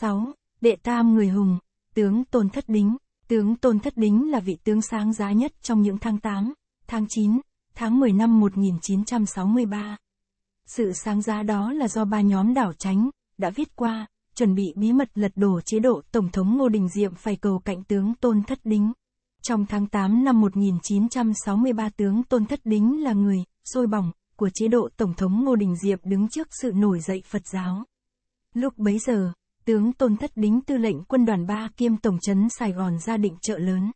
6. Đệ tam người hùng, tướng Tôn Thất Đính. Tướng Tôn Thất Đính là vị tướng sáng giá nhất trong những tháng 8, tháng 9, tháng 10 năm 1963. Sự sáng giá đó là do ba nhóm đảo tránh, đã viết qua, chuẩn bị bí mật lật đổ chế độ Tổng thống Ngô Đình Diệm phải cầu cạnh tướng Tôn Thất Đính. Trong tháng 8 năm 1963 tướng Tôn Thất Đính là người, sôi bỏng, của chế độ Tổng thống Ngô Đình Diệm đứng trước sự nổi dậy Phật giáo. Lúc bấy giờ, tướng Tôn Thất Đính tư lệnh quân đoàn 3 kiêm tổng trấn Sài Gòn ra định chợ lớn.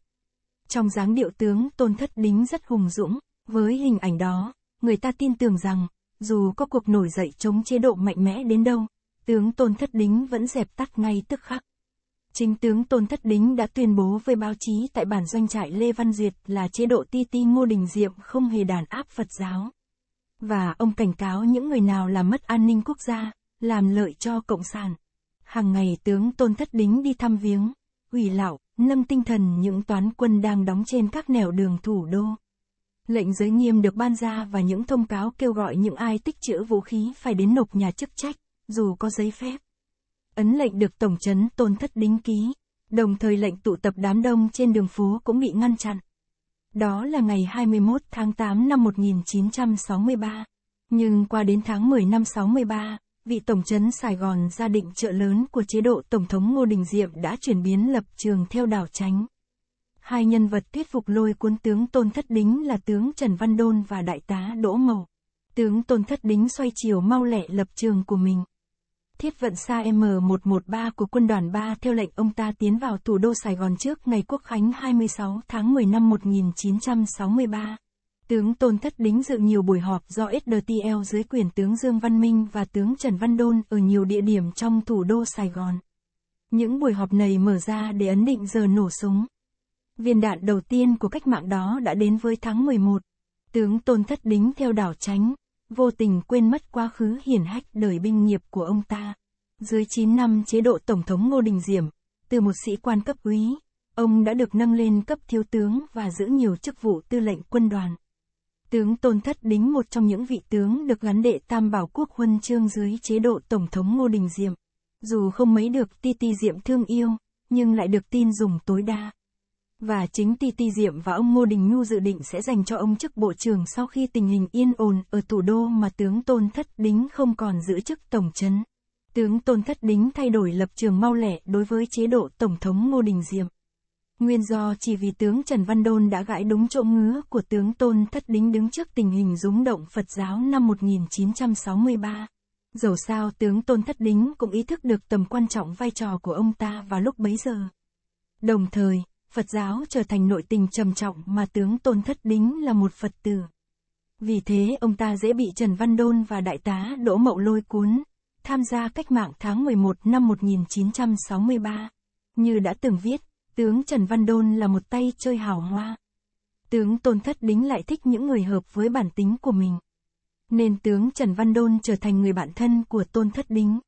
Trong dáng điệu tướng Tôn Thất Đính rất hùng dũng, với hình ảnh đó, người ta tin tưởng rằng, dù có cuộc nổi dậy chống chế độ mạnh mẽ đến đâu, tướng Tôn Thất Đính vẫn dẹp tắt ngay tức khắc. Chính tướng Tôn Thất Đính đã tuyên bố với báo chí tại bản doanh trại Lê Văn Duyệt là chế độ ti ti Ngô Đình Diệm không hề đàn áp Phật giáo. Và ông cảnh cáo những người nào làm mất an ninh quốc gia, làm lợi cho Cộng sản hàng ngày tướng Tôn Thất Đính đi thăm viếng, ủy lão, nâng tinh thần những toán quân đang đóng trên các nẻo đường thủ đô. Lệnh giới nghiêm được ban ra và những thông cáo kêu gọi những ai tích trữ vũ khí phải đến nộp nhà chức trách, dù có giấy phép. Ấn lệnh được Tổng trấn Tôn Thất Đính ký, đồng thời lệnh tụ tập đám đông trên đường phố cũng bị ngăn chặn. Đó là ngày 21 tháng 8 năm 1963. Nhưng qua đến tháng 10 năm 63, vị tổng trấn Sài Gòn gia định trợ lớn của chế độ Tổng thống Ngô Đình Diệm đã chuyển biến lập trường theo đảo tránh. Hai nhân vật thuyết phục lôi cuốn tướng Tôn Thất Đính là tướng Trần Văn Đôn và đại tá Đỗ Mậu. Tướng Tôn Thất Đính xoay chiều mau lẹ lập trường của mình. Thiết vận xa M113 của quân đoàn 3 theo lệnh ông ta tiến vào thủ đô Sài Gòn trước ngày Quốc Khánh 26 tháng 10 năm 1963. Tướng Tôn Thất Đính dự nhiều buổi họp do SDTL dưới quyền tướng Dương Văn Minh và tướng Trần Văn Đôn ở nhiều địa điểm trong thủ đô Sài Gòn. Những buổi họp này mở ra để ấn định giờ nổ súng. Viên đạn đầu tiên của cách mạng đó đã đến với tháng 11. Tướng Tôn Thất Đính theo đảo tránh, vô tình quên mất quá khứ hiển hách đời binh nghiệp của ông ta. Dưới 9 năm chế độ Tổng thống Ngô Đình Diệm, từ một sĩ quan cấp úy, ông đã được nâng lên cấp thiếu tướng và giữ nhiều chức vụ tư lệnh quân đoàn. Tướng Tôn Thất Đính một trong những vị tướng được gắn đệ Tam Bảo Quốc huân chương dưới chế độ Tổng thống Ngô Đình Diệm. Dù không mấy được Ti Ti Diệm thương yêu, nhưng lại được tin dùng tối đa. Và chính Ti Ti Diệm và ông Ngô Đình Nhu dự định sẽ dành cho ông chức bộ trưởng sau khi tình hình yên ổn ở thủ đô mà tướng Tôn Thất Đính không còn giữ chức tổng trấn. Tướng Tôn Thất Đính thay đổi lập trường mau lẹ đối với chế độ Tổng thống Ngô Đình Diệm. Nguyên do chỉ vì tướng Trần Văn Đôn đã gãi đúng chỗ ngứa của tướng Tôn Thất Đính đứng trước tình hình rúng động Phật giáo năm 1963. Dẫu sao tướng Tôn Thất Đính cũng ý thức được tầm quan trọng vai trò của ông ta vào lúc bấy giờ. Đồng thời, Phật giáo trở thành nội tình trầm trọng mà tướng Tôn Thất Đính là một Phật tử. Vì thế ông ta dễ bị Trần Văn Đôn và Đại tá Đỗ Mậu lôi cuốn, tham gia cách mạng tháng 11 năm 1963. Như đã từng viết, Tướng Trần Văn Đôn là một tay chơi hào hoa. Tướng Tôn Thất Đính lại thích những người hợp với bản tính của mình. Nên tướng Trần Văn Đôn trở thành người bạn thân của Tôn Thất Đính.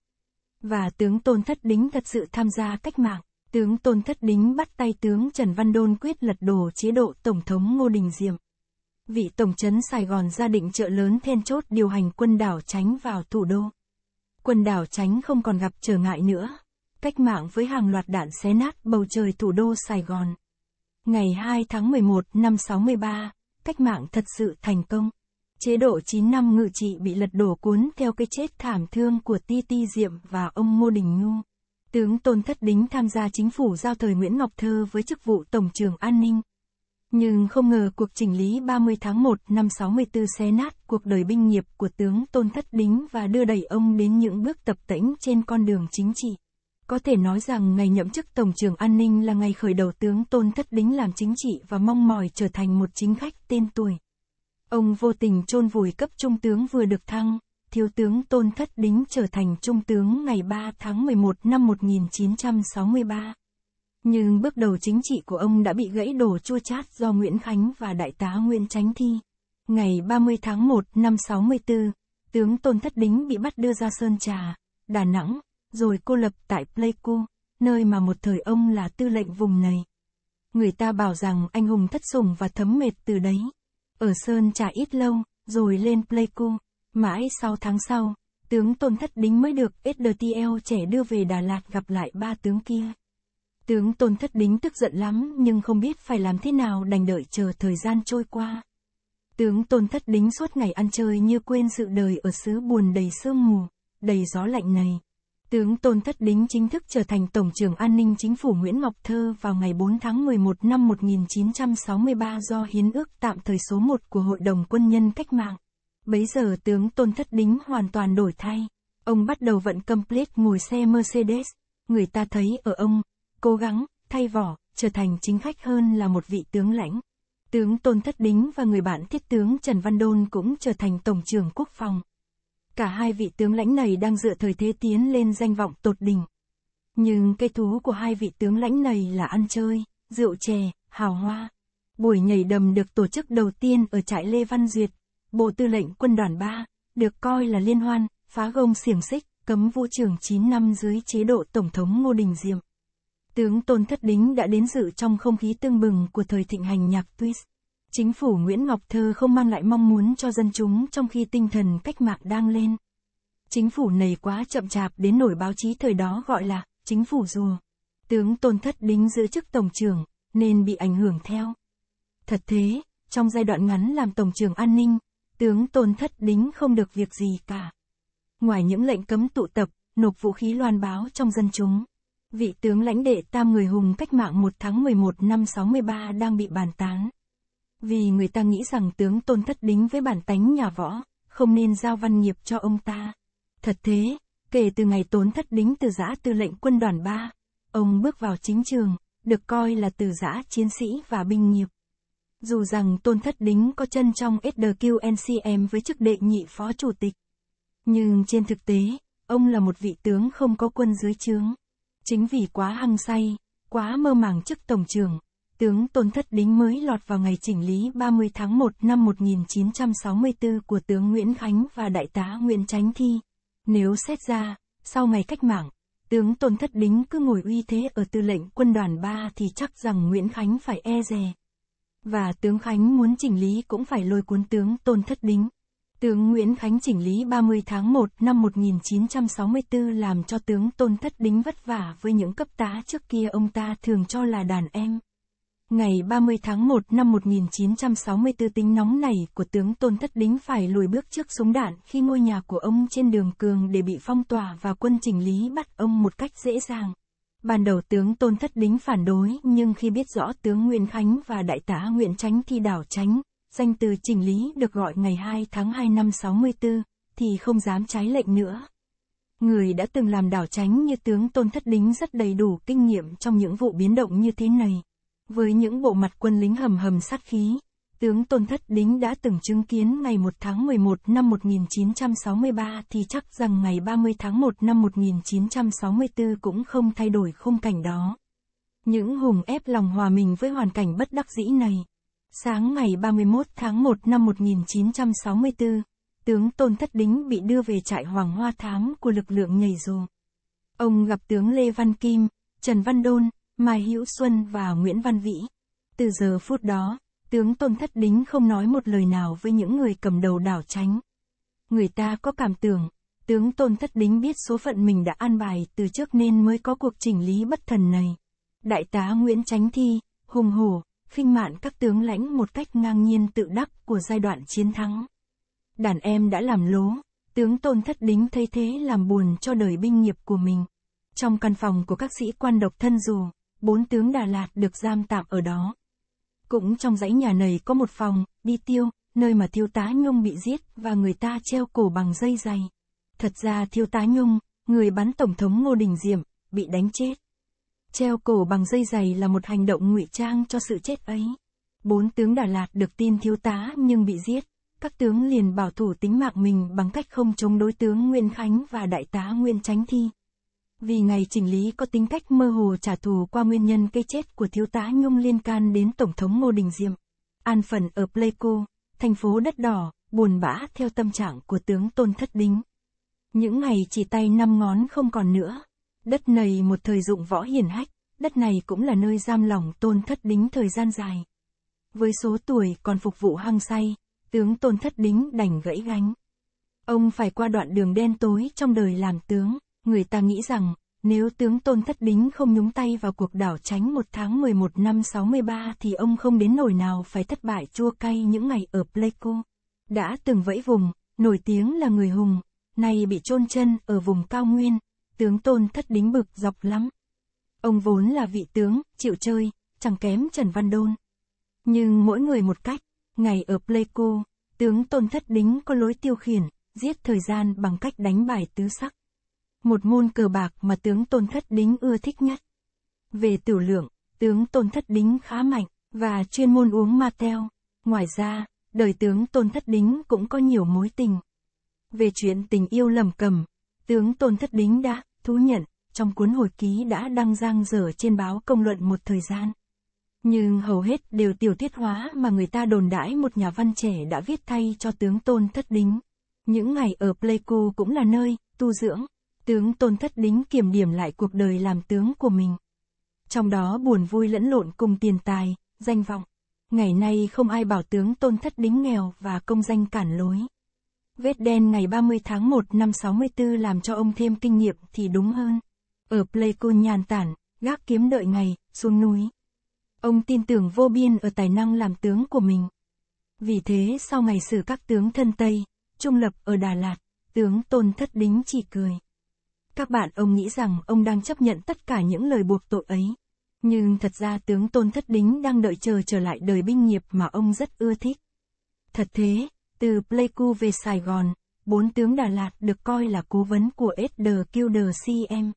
Và tướng Tôn Thất Đính thật sự tham gia cách mạng. Tướng Tôn Thất Đính bắt tay tướng Trần Văn Đôn quyết lật đổ chế độ Tổng thống Ngô Đình Diệm. Vị Tổng trấn Sài Gòn ra định trợ lớn then chốt điều hành quân đảo tránh vào thủ đô. Quân đảo tránh không còn gặp trở ngại nữa cách mạng với hàng loạt đạn xé nát bầu trời thủ đô Sài Gòn. Ngày 2 tháng 11 năm 63, cách mạng thật sự thành công. Chế độ 9 năm ngự trị bị lật đổ cuốn theo cái chết thảm thương của Ti Ti Diệm và ông Ngô Đình Ngu. Tướng Tôn Thất Đính tham gia chính phủ giao thời Nguyễn Ngọc Thơ với chức vụ Tổng trưởng An ninh. Nhưng không ngờ cuộc chỉnh lý 30 tháng 1 năm 64 xé nát cuộc đời binh nghiệp của tướng Tôn Thất Đính và đưa đẩy ông đến những bước tập tễnh trên con đường chính trị. Có thể nói rằng ngày nhậm chức Tổng trưởng An ninh là ngày khởi đầu tướng Tôn Thất Đính làm chính trị và mong mỏi trở thành một chính khách tên tuổi. Ông vô tình chôn vùi cấp trung tướng vừa được thăng, thiếu tướng Tôn Thất Đính trở thành trung tướng ngày 3 tháng 11 năm 1963. Nhưng bước đầu chính trị của ông đã bị gãy đổ chua chát do Nguyễn Khánh và Đại tá Nguyễn Tránh Thi. Ngày 30 tháng 1 năm 64, tướng Tôn Thất Đính bị bắt đưa ra Sơn Trà, Đà Nẵng, rồi cô lập tại Pleiku, nơi mà một thời ông là tư lệnh vùng này. Người ta bảo rằng anh hùng thất sủng và thấm mệt từ đấy. Ở Sơn Trà ít lâu, rồi lên Pleiku, mãi sau tháng sau, tướng Tôn Thất Đính mới được SDTL trẻ đưa về Đà Lạt gặp lại ba tướng kia. Tướng Tôn Thất Đính tức giận lắm nhưng không biết phải làm thế nào đành đợi chờ thời gian trôi qua. Tướng Tôn Thất Đính suốt ngày ăn chơi như quên sự đời ở xứ buồn đầy sương mù, đầy gió lạnh này. Tướng Tôn Thất Đính chính thức trở thành Tổng trưởng An ninh Chính phủ Nguyễn Ngọc Thơ vào ngày 4 tháng 11 năm 1963 do Hiến ước tạm thời số 1 của Hội đồng Quân nhân Cách mạng. Bấy giờ tướng Tôn Thất Đính hoàn toàn đổi thay. Ông bắt đầu vận complete ngồi xe Mercedes. Người ta thấy ở ông, cố gắng, thay vỏ, trở thành chính khách hơn là một vị tướng lãnh. Tướng Tôn Thất Đính và người bạn thiết tướng Trần Văn Đôn cũng trở thành Tổng trưởng Quốc phòng. Cả hai vị tướng lãnh này đang dựa thời thế tiến lên danh vọng tột đỉnh. Nhưng cây thú của hai vị tướng lãnh này là ăn chơi, rượu chè, hào hoa. Buổi nhảy đầm được tổ chức đầu tiên ở trại Lê Văn Duyệt, Bộ Tư lệnh Quân đoàn 3, được coi là liên hoan, phá gông xiềng xích, cấm vũ trường 9 năm dưới chế độ Tổng thống Ngô Đình Diệm. Tướng Tôn Thất Đính đã đến dự trong không khí tương bừng của thời thịnh hành nhạc Twist chính phủ Nguyễn Ngọc Thơ không mang lại mong muốn cho dân chúng trong khi tinh thần cách mạng đang lên. Chính phủ này quá chậm chạp đến nổi báo chí thời đó gọi là chính phủ rùa. Tướng Tôn Thất Đính giữ chức tổng trưởng, nên bị ảnh hưởng theo. Thật thế, trong giai đoạn ngắn làm tổng trưởng an ninh, tướng Tôn Thất Đính không được việc gì cả. Ngoài những lệnh cấm tụ tập, nộp vũ khí loan báo trong dân chúng, vị tướng lãnh đệ tam người hùng cách mạng 1 tháng 11 năm 63 đang bị bàn tán vì người ta nghĩ rằng tướng tôn thất đính với bản tánh nhà võ, không nên giao văn nghiệp cho ông ta. Thật thế, kể từ ngày tốn thất đính từ giã tư lệnh quân đoàn 3, ông bước vào chính trường, được coi là từ giã chiến sĩ và binh nghiệp. Dù rằng tôn thất đính có chân trong SDQNCM với chức đệ nhị phó chủ tịch. Nhưng trên thực tế, ông là một vị tướng không có quân dưới trướng. Chính vì quá hăng say, quá mơ màng chức tổng trưởng, tướng Tôn Thất Đính mới lọt vào ngày chỉnh lý 30 tháng 1 năm 1964 của tướng Nguyễn Khánh và đại tá Nguyễn tránh Thi. Nếu xét ra, sau ngày cách mạng, tướng Tôn Thất Đính cứ ngồi uy thế ở tư lệnh quân đoàn 3 thì chắc rằng Nguyễn Khánh phải e dè. Và tướng Khánh muốn chỉnh lý cũng phải lôi cuốn tướng Tôn Thất Đính. Tướng Nguyễn Khánh chỉnh lý 30 tháng 1 năm 1964 làm cho tướng Tôn Thất Đính vất vả với những cấp tá trước kia ông ta thường cho là đàn em. Ngày 30 tháng 1 năm 1964 tính nóng này của tướng Tôn Thất Đính phải lùi bước trước súng đạn khi ngôi nhà của ông trên đường Cường để bị phong tỏa và quân chỉnh lý bắt ông một cách dễ dàng. Ban đầu tướng Tôn Thất Đính phản đối nhưng khi biết rõ tướng Nguyễn Khánh và đại tá Nguyễn Tránh thi đảo tránh, danh từ chỉnh lý được gọi ngày 2 tháng 2 năm 64, thì không dám trái lệnh nữa. Người đã từng làm đảo tránh như tướng Tôn Thất Đính rất đầy đủ kinh nghiệm trong những vụ biến động như thế này. Với những bộ mặt quân lính hầm hầm sát khí, tướng Tôn Thất Đính đã từng chứng kiến ngày 1 tháng 11 năm 1963 thì chắc rằng ngày 30 tháng 1 năm 1964 cũng không thay đổi khung cảnh đó. Những hùng ép lòng hòa mình với hoàn cảnh bất đắc dĩ này. Sáng ngày 31 tháng 1 năm 1964, tướng Tôn Thất Đính bị đưa về trại Hoàng Hoa Thám của lực lượng nhảy dù. Ông gặp tướng Lê Văn Kim, Trần Văn Đôn, Mai Hữu Xuân và Nguyễn Văn Vĩ. Từ giờ phút đó, tướng Tôn Thất Đính không nói một lời nào với những người cầm đầu đảo tránh. Người ta có cảm tưởng, tướng Tôn Thất Đính biết số phận mình đã an bài từ trước nên mới có cuộc chỉnh lý bất thần này. Đại tá Nguyễn tránh Thi, hùng hổ, khinh mạn các tướng lãnh một cách ngang nhiên tự đắc của giai đoạn chiến thắng. Đàn em đã làm lố, tướng Tôn Thất Đính thấy thế làm buồn cho đời binh nghiệp của mình. Trong căn phòng của các sĩ quan độc thân dù, bốn tướng Đà Lạt được giam tạm ở đó. Cũng trong dãy nhà này có một phòng, đi tiêu, nơi mà thiêu tá Nhung bị giết và người ta treo cổ bằng dây dày. Thật ra thiêu tá Nhung, người bắn Tổng thống Ngô Đình Diệm, bị đánh chết. Treo cổ bằng dây dày là một hành động ngụy trang cho sự chết ấy. Bốn tướng Đà Lạt được tin thiếu tá nhưng bị giết. Các tướng liền bảo thủ tính mạng mình bằng cách không chống đối tướng Nguyên Khánh và đại tá Nguyên Chánh Thi. Vì ngày chỉnh lý có tính cách mơ hồ trả thù qua nguyên nhân cái chết của thiếu tá Nhung liên can đến Tổng thống Ngô Đình Diệm. An phần ở Pleiku, thành phố đất đỏ, buồn bã theo tâm trạng của tướng Tôn Thất Đính. Những ngày chỉ tay năm ngón không còn nữa. Đất này một thời dụng võ hiển hách, đất này cũng là nơi giam lỏng Tôn Thất Đính thời gian dài. Với số tuổi còn phục vụ hăng say, tướng Tôn Thất Đính đành gãy gánh. Ông phải qua đoạn đường đen tối trong đời làm tướng người ta nghĩ rằng, nếu tướng Tôn Thất Đính không nhúng tay vào cuộc đảo tránh một tháng 11 năm 63 thì ông không đến nổi nào phải thất bại chua cay những ngày ở Pleiku. Đã từng vẫy vùng, nổi tiếng là người hùng, nay bị chôn chân ở vùng cao nguyên, tướng Tôn Thất Đính bực dọc lắm. Ông vốn là vị tướng, chịu chơi, chẳng kém Trần Văn Đôn. Nhưng mỗi người một cách, ngày ở Pleiku, tướng Tôn Thất Đính có lối tiêu khiển, giết thời gian bằng cách đánh bài tứ sắc một môn cờ bạc mà tướng Tôn Thất Đính ưa thích nhất. Về tiểu lượng, tướng Tôn Thất Đính khá mạnh, và chuyên môn uống ma teo. Ngoài ra, đời tướng Tôn Thất Đính cũng có nhiều mối tình. Về chuyện tình yêu lầm cầm, tướng Tôn Thất Đính đã thú nhận trong cuốn hồi ký đã đăng giang dở trên báo công luận một thời gian. Nhưng hầu hết đều tiểu tiết hóa mà người ta đồn đãi một nhà văn trẻ đã viết thay cho tướng Tôn Thất Đính. Những ngày ở Pleiku cũng là nơi tu dưỡng tướng Tôn Thất Đính kiểm điểm lại cuộc đời làm tướng của mình. Trong đó buồn vui lẫn lộn cùng tiền tài, danh vọng. Ngày nay không ai bảo tướng Tôn Thất Đính nghèo và công danh cản lối. Vết đen ngày 30 tháng 1 năm 64 làm cho ông thêm kinh nghiệm thì đúng hơn. Ở Pleiku nhàn tản, gác kiếm đợi ngày, xuống núi. Ông tin tưởng vô biên ở tài năng làm tướng của mình. Vì thế sau ngày xử các tướng thân Tây, trung lập ở Đà Lạt, tướng Tôn Thất Đính chỉ cười. Các bạn ông nghĩ rằng ông đang chấp nhận tất cả những lời buộc tội ấy. Nhưng thật ra tướng Tôn Thất Đính đang đợi chờ trở lại đời binh nghiệp mà ông rất ưa thích. Thật thế, từ Pleiku về Sài Gòn, bốn tướng Đà Lạt được coi là cố vấn của SDQDCM.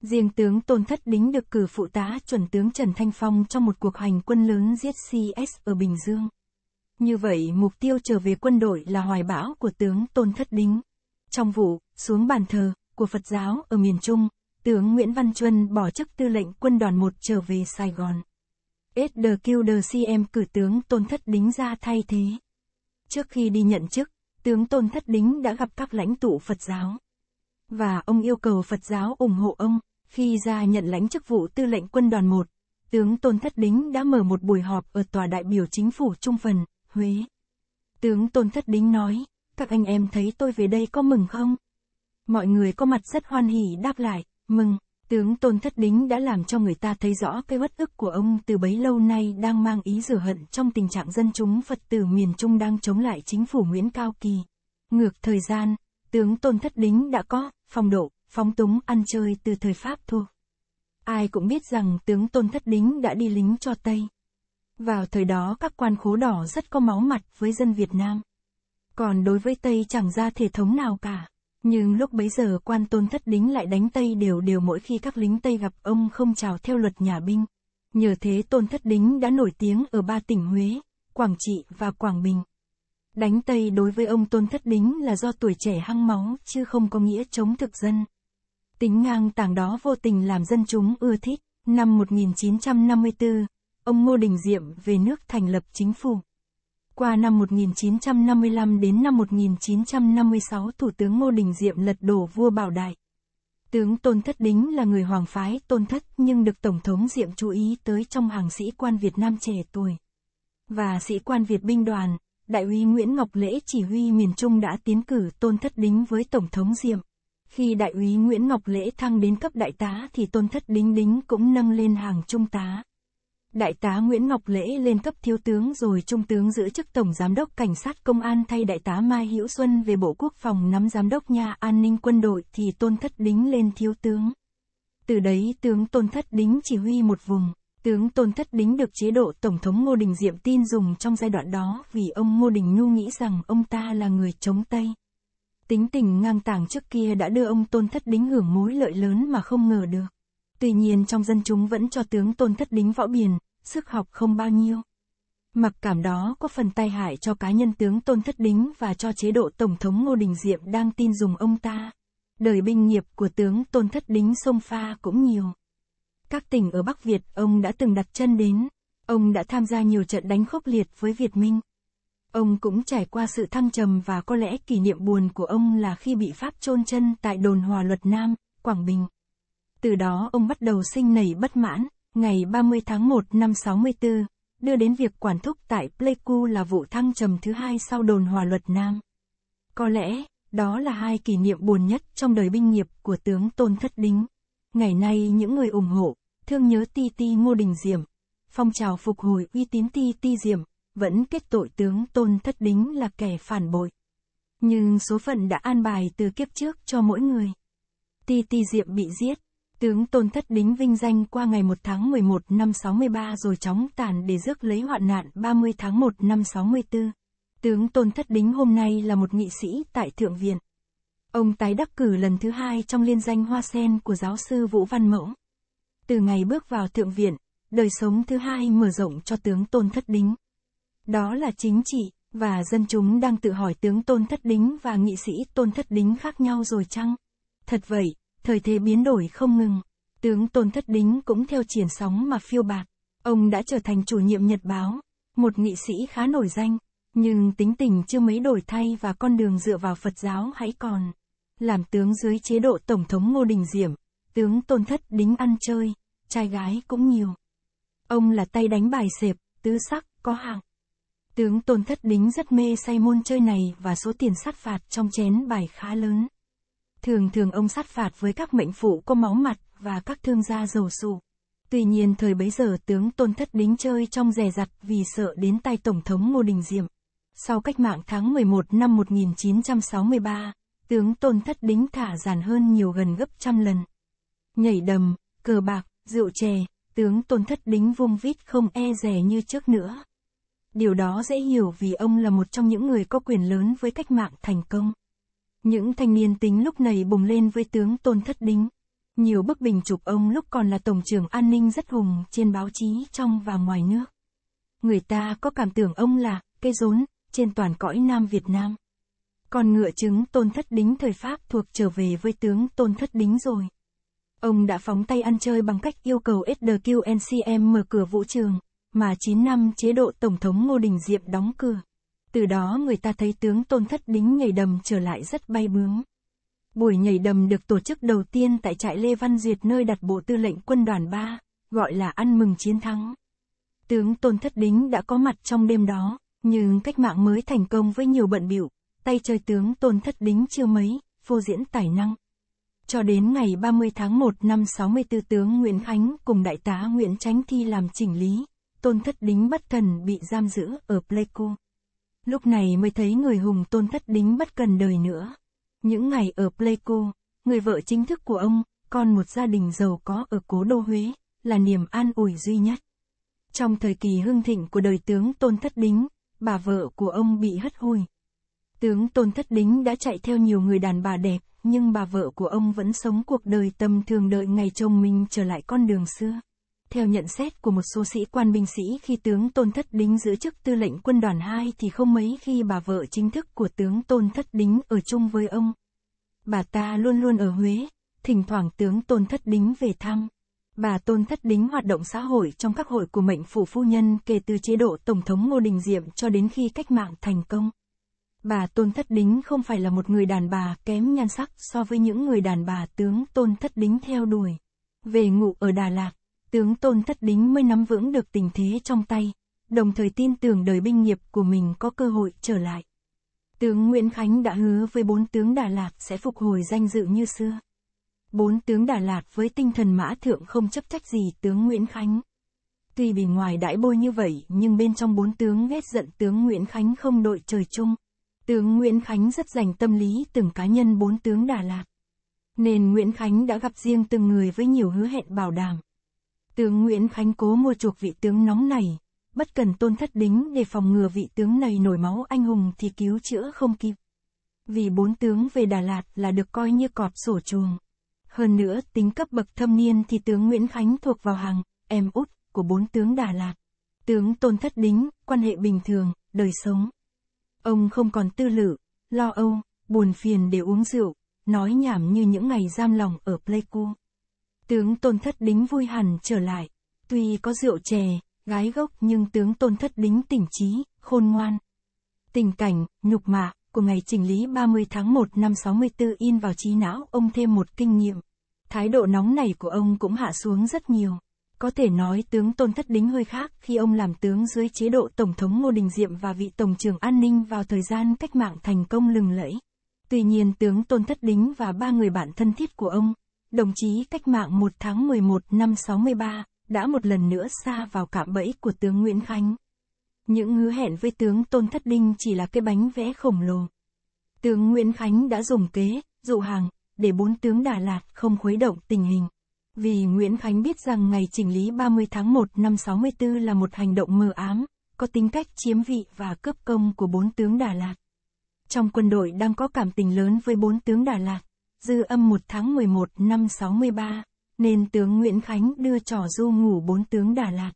Riêng tướng Tôn Thất Đính được cử phụ tá chuẩn tướng Trần Thanh Phong trong một cuộc hành quân lớn giết CS ở Bình Dương. Như vậy mục tiêu trở về quân đội là hoài bão của tướng Tôn Thất Đính. Trong vụ, xuống bàn thờ, của Phật giáo ở miền Trung, tướng Nguyễn Văn Chuân bỏ chức tư lệnh quân đoàn 1 trở về Sài Gòn. SDQDCM cử tướng Tôn Thất Đính ra thay thế. Trước khi đi nhận chức, tướng Tôn Thất Đính đã gặp các lãnh tụ Phật giáo. Và ông yêu cầu Phật giáo ủng hộ ông, khi ra nhận lãnh chức vụ tư lệnh quân đoàn 1, tướng Tôn Thất Đính đã mở một buổi họp ở Tòa đại biểu Chính phủ Trung Phần, Huế. Tướng Tôn Thất Đính nói, các anh em thấy tôi về đây có mừng không? Mọi người có mặt rất hoan hỉ đáp lại, mừng, tướng Tôn Thất Đính đã làm cho người ta thấy rõ cái bất ức của ông từ bấy lâu nay đang mang ý rửa hận trong tình trạng dân chúng Phật tử miền Trung đang chống lại chính phủ Nguyễn Cao Kỳ. Ngược thời gian, tướng Tôn Thất Đính đã có, phong độ, phóng túng ăn chơi từ thời Pháp thua. Ai cũng biết rằng tướng Tôn Thất Đính đã đi lính cho Tây. Vào thời đó các quan khố đỏ rất có máu mặt với dân Việt Nam. Còn đối với Tây chẳng ra thể thống nào cả. Nhưng lúc bấy giờ quan tôn thất đính lại đánh Tây đều đều mỗi khi các lính Tây gặp ông không chào theo luật nhà binh. Nhờ thế tôn thất đính đã nổi tiếng ở ba tỉnh Huế, Quảng Trị và Quảng Bình. Đánh Tây đối với ông tôn thất đính là do tuổi trẻ hăng máu chứ không có nghĩa chống thực dân. Tính ngang tảng đó vô tình làm dân chúng ưa thích. Năm 1954, ông Ngô Đình Diệm về nước thành lập chính phủ. Qua năm 1955 đến năm 1956 Thủ tướng Ngô Đình Diệm lật đổ vua Bảo Đại. Tướng Tôn Thất Đính là người hoàng phái Tôn Thất nhưng được Tổng thống Diệm chú ý tới trong hàng sĩ quan Việt Nam trẻ tuổi. Và sĩ quan Việt binh đoàn, Đại úy Nguyễn Ngọc Lễ chỉ huy miền Trung đã tiến cử Tôn Thất Đính với Tổng thống Diệm. Khi Đại úy Nguyễn Ngọc Lễ thăng đến cấp đại tá thì Tôn Thất Đính Đính cũng nâng lên hàng trung tá. Đại tá Nguyễn Ngọc Lễ lên cấp thiếu tướng rồi trung tướng giữ chức tổng giám đốc cảnh sát công an thay đại tá Mai Hữu Xuân về Bộ Quốc phòng nắm giám đốc nhà an ninh quân đội thì Tôn Thất Đính lên thiếu tướng. Từ đấy tướng Tôn Thất Đính chỉ huy một vùng. Tướng Tôn Thất Đính được chế độ Tổng thống Ngô Đình Diệm tin dùng trong giai đoạn đó vì ông Ngô Đình Nhu nghĩ rằng ông ta là người chống Tây. Tính tình ngang tàng trước kia đã đưa ông Tôn Thất Đính hưởng mối lợi lớn mà không ngờ được. Tuy nhiên trong dân chúng vẫn cho tướng tôn thất đính võ biển, sức học không bao nhiêu. Mặc cảm đó có phần tai hại cho cá nhân tướng tôn thất đính và cho chế độ Tổng thống Ngô Đình Diệm đang tin dùng ông ta. Đời binh nghiệp của tướng tôn thất đính sông pha cũng nhiều. Các tỉnh ở Bắc Việt ông đã từng đặt chân đến. Ông đã tham gia nhiều trận đánh khốc liệt với Việt Minh. Ông cũng trải qua sự thăng trầm và có lẽ kỷ niệm buồn của ông là khi bị Pháp chôn chân tại đồn hòa luật Nam, Quảng Bình. Từ đó ông bắt đầu sinh nảy bất mãn, ngày 30 tháng 1 năm 64, đưa đến việc quản thúc tại Pleiku là vụ thăng trầm thứ hai sau đồn hòa luật Nam. Có lẽ, đó là hai kỷ niệm buồn nhất trong đời binh nghiệp của tướng Tôn Thất Đính. Ngày nay những người ủng hộ, thương nhớ Ti Ti Ngô Đình Diệm, phong trào phục hồi uy tín Ti Ti Diệm, vẫn kết tội tướng Tôn Thất Đính là kẻ phản bội. Nhưng số phận đã an bài từ kiếp trước cho mỗi người. Ti Ti Diệm bị giết, Tướng Tôn Thất Đính vinh danh qua ngày 1 tháng 11 năm 63 rồi chóng tàn để rước lấy hoạn nạn 30 tháng 1 năm 64. Tướng Tôn Thất Đính hôm nay là một nghị sĩ tại Thượng Viện. Ông tái đắc cử lần thứ hai trong liên danh hoa sen của giáo sư Vũ Văn Mẫu. Từ ngày bước vào Thượng Viện, đời sống thứ hai mở rộng cho tướng Tôn Thất Đính. Đó là chính trị, và dân chúng đang tự hỏi tướng Tôn Thất Đính và nghị sĩ Tôn Thất Đính khác nhau rồi chăng? Thật vậy, thời thế biến đổi không ngừng. Tướng Tôn Thất Đính cũng theo triển sóng mà phiêu bạt. Ông đã trở thành chủ nhiệm Nhật Báo, một nghị sĩ khá nổi danh, nhưng tính tình chưa mấy đổi thay và con đường dựa vào Phật giáo hãy còn. Làm tướng dưới chế độ Tổng thống Ngô Đình Diệm, tướng Tôn Thất Đính ăn chơi, trai gái cũng nhiều. Ông là tay đánh bài xẹp, tứ sắc, có hạng. Tướng Tôn Thất Đính rất mê say môn chơi này và số tiền sát phạt trong chén bài khá lớn. Thường thường ông sát phạt với các mệnh phụ có máu mặt và các thương gia giàu sụ. Tuy nhiên thời bấy giờ tướng Tôn Thất Đính chơi trong rè rặt vì sợ đến tay Tổng thống Ngô Đình Diệm. Sau cách mạng tháng 11 năm 1963, tướng Tôn Thất Đính thả giàn hơn nhiều gần gấp trăm lần. Nhảy đầm, cờ bạc, rượu chè, tướng Tôn Thất Đính vung vít không e rè như trước nữa. Điều đó dễ hiểu vì ông là một trong những người có quyền lớn với cách mạng thành công. Những thanh niên tính lúc này bùng lên với tướng Tôn Thất Đính. Nhiều bức bình chụp ông lúc còn là Tổng trưởng An ninh rất hùng trên báo chí trong và ngoài nước. Người ta có cảm tưởng ông là cây rốn trên toàn cõi Nam Việt Nam. Còn ngựa chứng Tôn Thất Đính thời Pháp thuộc trở về với tướng Tôn Thất Đính rồi. Ông đã phóng tay ăn chơi bằng cách yêu cầu SDQNCM mở cửa vũ trường, mà 9 năm chế độ Tổng thống Ngô Đình Diệm đóng cửa. Từ đó người ta thấy tướng tôn thất đính nhảy đầm trở lại rất bay bướng. Buổi nhảy đầm được tổ chức đầu tiên tại trại Lê Văn Duyệt nơi đặt bộ tư lệnh quân đoàn 3, gọi là ăn mừng chiến thắng. Tướng Tôn Thất Đính đã có mặt trong đêm đó, nhưng cách mạng mới thành công với nhiều bận bịu, tay chơi tướng Tôn Thất Đính chưa mấy, vô diễn tài năng. Cho đến ngày 30 tháng 1 năm 64 tướng Nguyễn Khánh cùng đại tá Nguyễn Tránh Thi làm chỉnh lý, Tôn Thất Đính bất thần bị giam giữ ở Pleiku. Lúc này mới thấy người hùng tôn thất đính bất cần đời nữa. Những ngày ở Pleiku, người vợ chính thức của ông, con một gia đình giàu có ở cố đô Huế, là niềm an ủi duy nhất. Trong thời kỳ hưng thịnh của đời tướng Tôn Thất Đính, bà vợ của ông bị hất hôi Tướng Tôn Thất Đính đã chạy theo nhiều người đàn bà đẹp, nhưng bà vợ của ông vẫn sống cuộc đời tâm thường đợi ngày chồng mình trở lại con đường xưa. Theo nhận xét của một số sĩ quan binh sĩ khi tướng Tôn Thất Đính giữ chức tư lệnh quân đoàn 2 thì không mấy khi bà vợ chính thức của tướng Tôn Thất Đính ở chung với ông. Bà ta luôn luôn ở Huế, thỉnh thoảng tướng Tôn Thất Đính về thăm. Bà Tôn Thất Đính hoạt động xã hội trong các hội của mệnh phủ phu nhân kể từ chế độ Tổng thống Ngô Đình Diệm cho đến khi cách mạng thành công. Bà Tôn Thất Đính không phải là một người đàn bà kém nhan sắc so với những người đàn bà tướng Tôn Thất Đính theo đuổi. Về ngủ ở Đà Lạt, Tướng Tôn Thất Đính mới nắm vững được tình thế trong tay, đồng thời tin tưởng đời binh nghiệp của mình có cơ hội trở lại. Tướng Nguyễn Khánh đã hứa với bốn tướng Đà Lạt sẽ phục hồi danh dự như xưa. Bốn tướng Đà Lạt với tinh thần mã thượng không chấp trách gì tướng Nguyễn Khánh. Tuy bề ngoài đãi bôi như vậy nhưng bên trong bốn tướng ghét giận tướng Nguyễn Khánh không đội trời chung. Tướng Nguyễn Khánh rất dành tâm lý từng cá nhân bốn tướng Đà Lạt. Nên Nguyễn Khánh đã gặp riêng từng người với nhiều hứa hẹn bảo đảm. Tướng Nguyễn Khánh cố mua chuộc vị tướng nóng này, bất cần tôn thất đính để phòng ngừa vị tướng này nổi máu anh hùng thì cứu chữa không kịp. Vì bốn tướng về Đà Lạt là được coi như cọp sổ chuồng. Hơn nữa, tính cấp bậc thâm niên thì tướng Nguyễn Khánh thuộc vào hàng, em út, của bốn tướng Đà Lạt. Tướng Tôn Thất Đính, quan hệ bình thường, đời sống. Ông không còn tư lự, lo âu, buồn phiền để uống rượu, nói nhảm như những ngày giam lòng ở Pleiku. Tướng tôn thất đính vui hẳn trở lại. Tuy có rượu chè, gái gốc nhưng tướng tôn thất đính tỉnh trí, khôn ngoan. Tình cảnh, nhục mạ, của ngày chỉnh lý 30 tháng 1 năm 64 in vào trí não ông thêm một kinh nghiệm. Thái độ nóng này của ông cũng hạ xuống rất nhiều. Có thể nói tướng Tôn Thất Đính hơi khác khi ông làm tướng dưới chế độ Tổng thống Ngô Đình Diệm và vị Tổng trưởng An ninh vào thời gian cách mạng thành công lừng lẫy. Tuy nhiên tướng Tôn Thất Đính và ba người bạn thân thiết của ông, đồng chí cách mạng 1 tháng 11 năm 63, đã một lần nữa xa vào cạm bẫy của tướng Nguyễn Khánh. Những hứa hẹn với tướng Tôn Thất Đinh chỉ là cái bánh vẽ khổng lồ. Tướng Nguyễn Khánh đã dùng kế, dụ hàng, để bốn tướng Đà Lạt không khuấy động tình hình. Vì Nguyễn Khánh biết rằng ngày chỉnh lý 30 tháng 1 năm 64 là một hành động mờ ám, có tính cách chiếm vị và cướp công của bốn tướng Đà Lạt. Trong quân đội đang có cảm tình lớn với bốn tướng Đà Lạt, dư âm 1 tháng 11 năm 63, nên tướng Nguyễn Khánh đưa trò du ngủ bốn tướng Đà Lạt.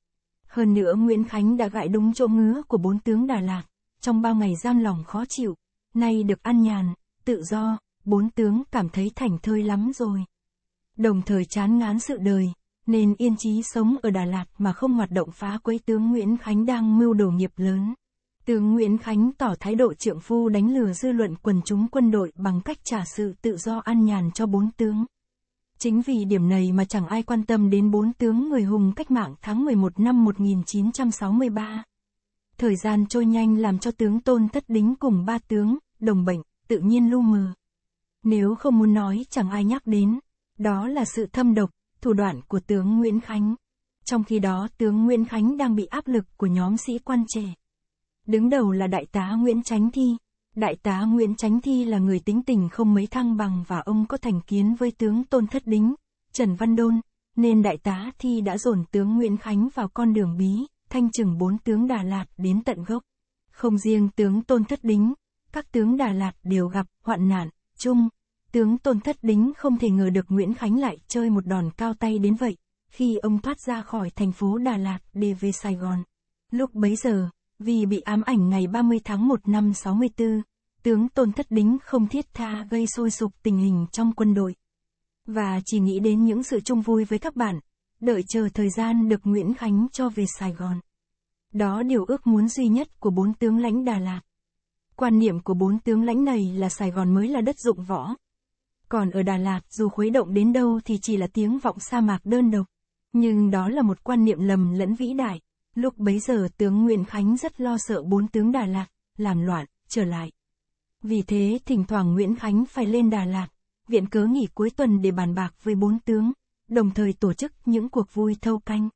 Hơn nữa Nguyễn Khánh đã gại đúng chỗ ngứa của bốn tướng Đà Lạt, trong bao ngày giam lòng khó chịu, nay được ăn nhàn, tự do, bốn tướng cảm thấy thành thơi lắm rồi. Đồng thời chán ngán sự đời, nên yên chí sống ở Đà Lạt mà không hoạt động phá quấy tướng Nguyễn Khánh đang mưu đồ nghiệp lớn. Tướng Nguyễn Khánh tỏ thái độ trượng phu đánh lừa dư luận quần chúng quân đội bằng cách trả sự tự do an nhàn cho bốn tướng. Chính vì điểm này mà chẳng ai quan tâm đến bốn tướng người hùng cách mạng tháng 11 năm 1963. Thời gian trôi nhanh làm cho tướng Tôn Thất Đính cùng ba tướng, đồng bệnh, tự nhiên lu mờ. Nếu không muốn nói chẳng ai nhắc đến, đó là sự thâm độc, thủ đoạn của tướng Nguyễn Khánh. Trong khi đó tướng Nguyễn Khánh đang bị áp lực của nhóm sĩ quan trẻ. Đứng đầu là đại tá Nguyễn Chánh Thi. Đại tá Nguyễn Chánh Thi là người tính tình không mấy thăng bằng và ông có thành kiến với tướng Tôn Thất Đính, Trần Văn Đôn, nên đại tá Thi đã dồn tướng Nguyễn Khánh vào con đường bí, thanh trừng bốn tướng Đà Lạt đến tận gốc. Không riêng tướng Tôn Thất Đính, các tướng Đà Lạt đều gặp hoạn nạn, chung, tướng Tôn Thất Đính không thể ngờ được Nguyễn Khánh lại chơi một đòn cao tay đến vậy, khi ông thoát ra khỏi thành phố Đà Lạt để về Sài Gòn. Lúc bấy giờ, vì bị ám ảnh ngày 30 tháng 1 năm 64, tướng Tôn Thất Đính không thiết tha gây sôi sục tình hình trong quân đội. Và chỉ nghĩ đến những sự chung vui với các bạn, đợi chờ thời gian được Nguyễn Khánh cho về Sài Gòn. Đó điều ước muốn duy nhất của bốn tướng lãnh Đà Lạt. Quan niệm của bốn tướng lãnh này là Sài Gòn mới là đất dụng võ. Còn ở Đà Lạt dù khuấy động đến đâu thì chỉ là tiếng vọng sa mạc đơn độc. Nhưng đó là một quan niệm lầm lẫn vĩ đại Lúc bấy giờ tướng Nguyễn Khánh rất lo sợ bốn tướng Đà Lạt, làm loạn, trở lại. Vì thế thỉnh thoảng Nguyễn Khánh phải lên Đà Lạt, viện cớ nghỉ cuối tuần để bàn bạc với bốn tướng, đồng thời tổ chức những cuộc vui thâu canh.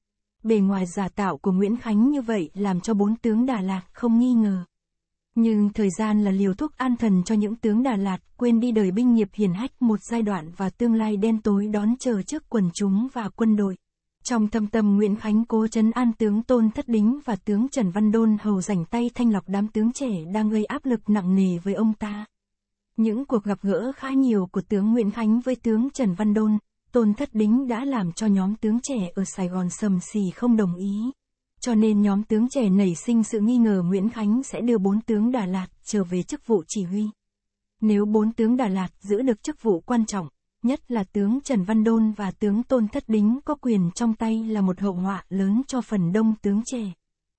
Bề ngoài giả tạo của Nguyễn Khánh như vậy làm cho bốn tướng Đà Lạt không nghi ngờ. Nhưng thời gian là liều thuốc an thần cho những tướng Đà Lạt quên đi đời binh nghiệp hiền hách một giai đoạn và tương lai đen tối đón chờ trước quần chúng và quân đội. Trong thâm tâm Nguyễn Khánh cố chấn an tướng Tôn Thất Đính và tướng Trần Văn Đôn hầu rảnh tay thanh lọc đám tướng trẻ đang gây áp lực nặng nề với ông ta. Những cuộc gặp gỡ khá nhiều của tướng Nguyễn Khánh với tướng Trần Văn Đôn, Tôn Thất Đính đã làm cho nhóm tướng trẻ ở Sài Gòn sầm xì không đồng ý. Cho nên nhóm tướng trẻ nảy sinh sự nghi ngờ Nguyễn Khánh sẽ đưa bốn tướng Đà Lạt trở về chức vụ chỉ huy. Nếu bốn tướng Đà Lạt giữ được chức vụ quan trọng, nhất là tướng Trần Văn Đôn và tướng Tôn Thất Đính có quyền trong tay là một hậu họa lớn cho phần đông tướng trẻ.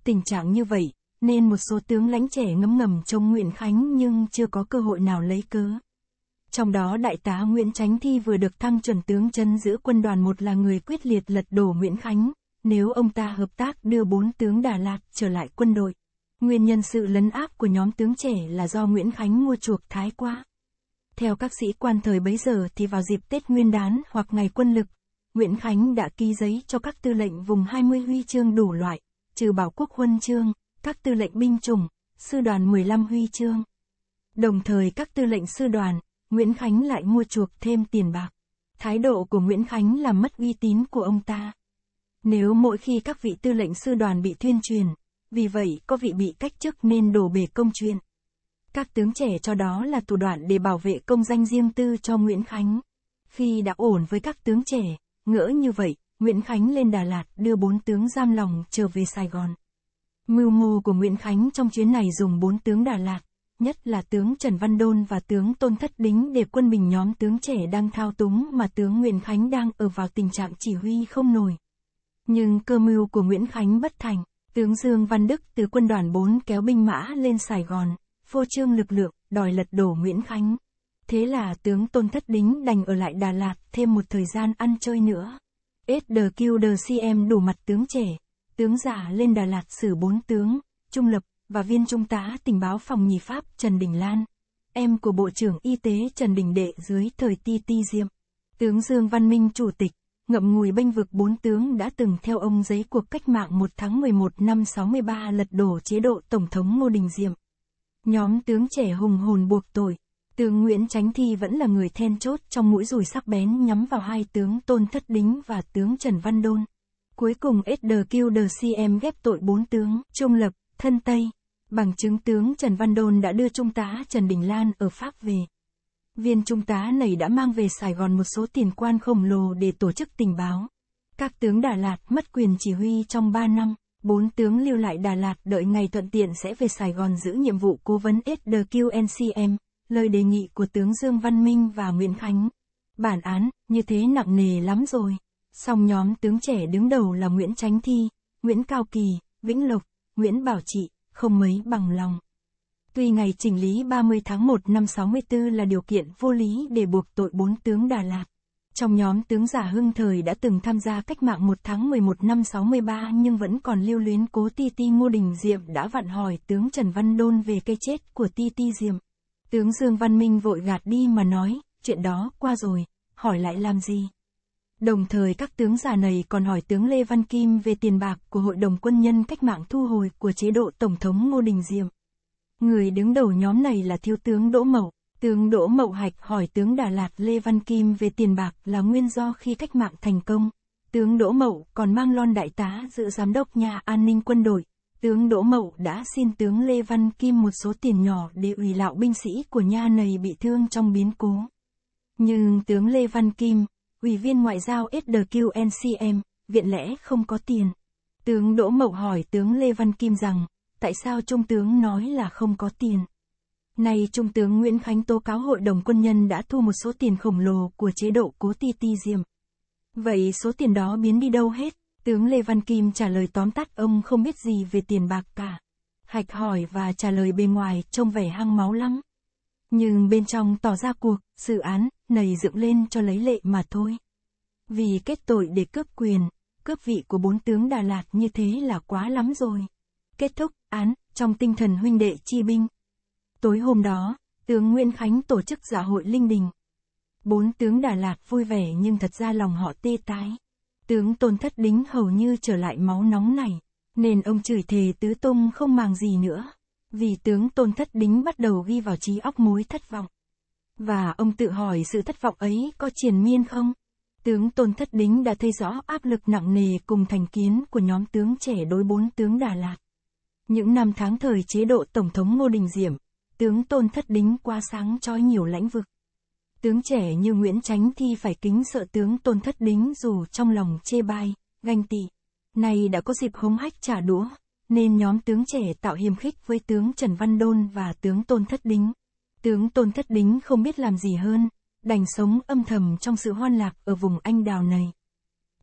Tình trạng như vậy, nên một số tướng lãnh trẻ ngấm ngầm trông Nguyễn Khánh nhưng chưa có cơ hội nào lấy cớ. Trong đó đại tá Nguyễn Tránh Thi vừa được thăng chuẩn tướng chân giữ quân đoàn một là người quyết liệt lật đổ Nguyễn Khánh, nếu ông ta hợp tác đưa bốn tướng Đà Lạt trở lại quân đội. Nguyên nhân sự lấn áp của nhóm tướng trẻ là do Nguyễn Khánh mua chuộc thái quá. Theo các sĩ quan thời bấy giờ thì vào dịp Tết Nguyên đán hoặc ngày quân lực, Nguyễn Khánh đã ký giấy cho các tư lệnh vùng 20 huy chương đủ loại, trừ bảo quốc huân chương, các tư lệnh binh chủng, sư đoàn 15 huy chương. Đồng thời các tư lệnh sư đoàn, Nguyễn Khánh lại mua chuộc thêm tiền bạc. Thái độ của Nguyễn Khánh làm mất uy tín của ông ta. Nếu mỗi khi các vị tư lệnh sư đoàn bị tuyên truyền, vì vậy có vị bị cách chức nên đổ bể công chuyện. Các tướng trẻ cho đó là thủ đoạn để bảo vệ công danh riêng tư cho Nguyễn Khánh. Khi đã ổn với các tướng trẻ, ngỡ như vậy, Nguyễn Khánh lên Đà Lạt đưa bốn tướng giam lòng trở về Sài Gòn. Mưu mô của Nguyễn Khánh trong chuyến này dùng bốn tướng Đà Lạt, nhất là tướng Trần Văn Đôn và tướng Tôn Thất Đính để quân bình nhóm tướng trẻ đang thao túng mà tướng Nguyễn Khánh đang ở vào tình trạng chỉ huy không nổi. Nhưng cơ mưu của Nguyễn Khánh bất thành, tướng Dương Văn Đức từ quân đoàn 4 kéo binh mã lên Sài Gòn, phô trương lực lượng, đòi lật đổ Nguyễn Khánh. Thế là tướng Tôn Thất Đính đành ở lại Đà Lạt thêm một thời gian ăn chơi nữa. SDQDCM đủ mặt tướng trẻ, tướng giả lên Đà Lạt xử bốn tướng, trung lập, và viên trung tá tình báo phòng nhì Pháp Trần Đình Lan. Em của Bộ trưởng Y tế Trần Đình Đệ dưới thời Ti Ti Diệm. Tướng Dương Văn Minh Chủ tịch, ngậm ngùi bênh vực bốn tướng đã từng theo ông giấy cuộc cách mạng 1 tháng 11 năm 63 lật đổ chế độ Tổng thống Ngô Đình Diệm. Nhóm tướng trẻ hùng hồn buộc tội, tướng Nguyễn Chánh Thi vẫn là người then chốt trong mũi rùi sắc bén nhắm vào hai tướng Tôn Thất Đính và tướng Trần Văn Đôn. Cuối cùng SDQDCM ghép tội bốn tướng, trung lập, thân Tây. Bằng chứng tướng Trần Văn Đôn đã đưa Trung tá Trần Đình Lan ở Pháp về. Viên Trung tá này đã mang về Sài Gòn một số tiền quan khổng lồ để tổ chức tình báo. Các tướng Đà Lạt mất quyền chỉ huy trong 3 năm bốn tướng lưu lại Đà Lạt đợi ngày thuận tiện sẽ về Sài Gòn giữ nhiệm vụ cố vấn SDQNCM, lời đề nghị của tướng Dương Văn Minh và Nguyễn Khánh. Bản án, như thế nặng nề lắm rồi. Song nhóm tướng trẻ đứng đầu là Nguyễn Tránh Thi, Nguyễn Cao Kỳ, Vĩnh Lộc, Nguyễn Bảo Trị, không mấy bằng lòng. Tuy ngày chỉnh lý 30 tháng 1 năm 64 là điều kiện vô lý để buộc tội bốn tướng Đà Lạt. Trong nhóm tướng giả hưng thời đã từng tham gia cách mạng một tháng 11 năm 63 nhưng vẫn còn lưu luyến cố Ti Ti Ngô Đình Diệm đã vặn hỏi tướng Trần Văn Đôn về cây chết của Ti Ti Diệm. Tướng Dương Văn Minh vội gạt đi mà nói, chuyện đó qua rồi, hỏi lại làm gì. Đồng thời các tướng giả này còn hỏi tướng Lê Văn Kim về tiền bạc của Hội đồng Quân nhân Cách mạng thu hồi của chế độ Tổng thống Ngô Đình Diệm. Người đứng đầu nhóm này là Thiếu tướng Đỗ Mậu. Tướng Đỗ Mậu Hạch hỏi tướng Đà Lạt Lê Văn Kim về tiền bạc là nguyên do khi cách mạng thành công. Tướng Đỗ Mậu còn mang lon đại tá dự giám đốc nhà an ninh quân đội. Tướng Đỗ Mậu đã xin tướng Lê Văn Kim một số tiền nhỏ để ủy lạo binh sĩ của nhà này bị thương trong biến cố. Nhưng tướng Lê Văn Kim, ủy viên ngoại giao SDQNCM, viện lẽ không có tiền. Tướng Đỗ Mậu hỏi tướng Lê Văn Kim rằng, tại sao trung tướng nói là không có tiền? Nay Trung tướng Nguyễn Khánh tố cáo hội đồng quân nhân đã thu một số tiền khổng lồ của chế độ cố ti ti diêm. Vậy số tiền đó biến đi đâu hết? Tướng Lê Văn Kim trả lời tóm tắt ông không biết gì về tiền bạc cả. Hạch hỏi và trả lời bề ngoài trông vẻ hăng máu lắm. Nhưng bên trong tỏ ra cuộc, dự án, nầy dựng lên cho lấy lệ mà thôi. Vì kết tội để cướp quyền, cướp vị của bốn tướng Đà Lạt như thế là quá lắm rồi. Kết thúc, án, trong tinh thần huynh đệ chi binh, Tối hôm đó, tướng Nguyễn Khánh tổ chức dạ hội Linh Đình. Bốn tướng Đà Lạt vui vẻ nhưng thật ra lòng họ tê tái. Tướng Tôn Thất Đính hầu như trở lại máu nóng này, nên ông chửi thề tứ tung không màng gì nữa. Vì tướng Tôn Thất Đính bắt đầu ghi vào trí óc mối thất vọng. Và ông tự hỏi sự thất vọng ấy có triền miên không? Tướng Tôn Thất Đính đã thấy rõ áp lực nặng nề cùng thành kiến của nhóm tướng trẻ đối bốn tướng Đà Lạt. Những năm tháng thời chế độ Tổng thống Ngô Đình Diệm, Tướng tôn thất đính quá sáng trói nhiều lãnh vực. Tướng trẻ như Nguyễn Tránh thì phải kính sợ tướng tôn thất đính dù trong lòng chê bai, ganh tị. Này đã có dịp hống hách trả đũa, nên nhóm tướng trẻ tạo hiềm khích với tướng Trần Văn Đôn và tướng Tôn Thất Đính. Tướng Tôn Thất Đính không biết làm gì hơn, đành sống âm thầm trong sự hoan lạc ở vùng anh đào này.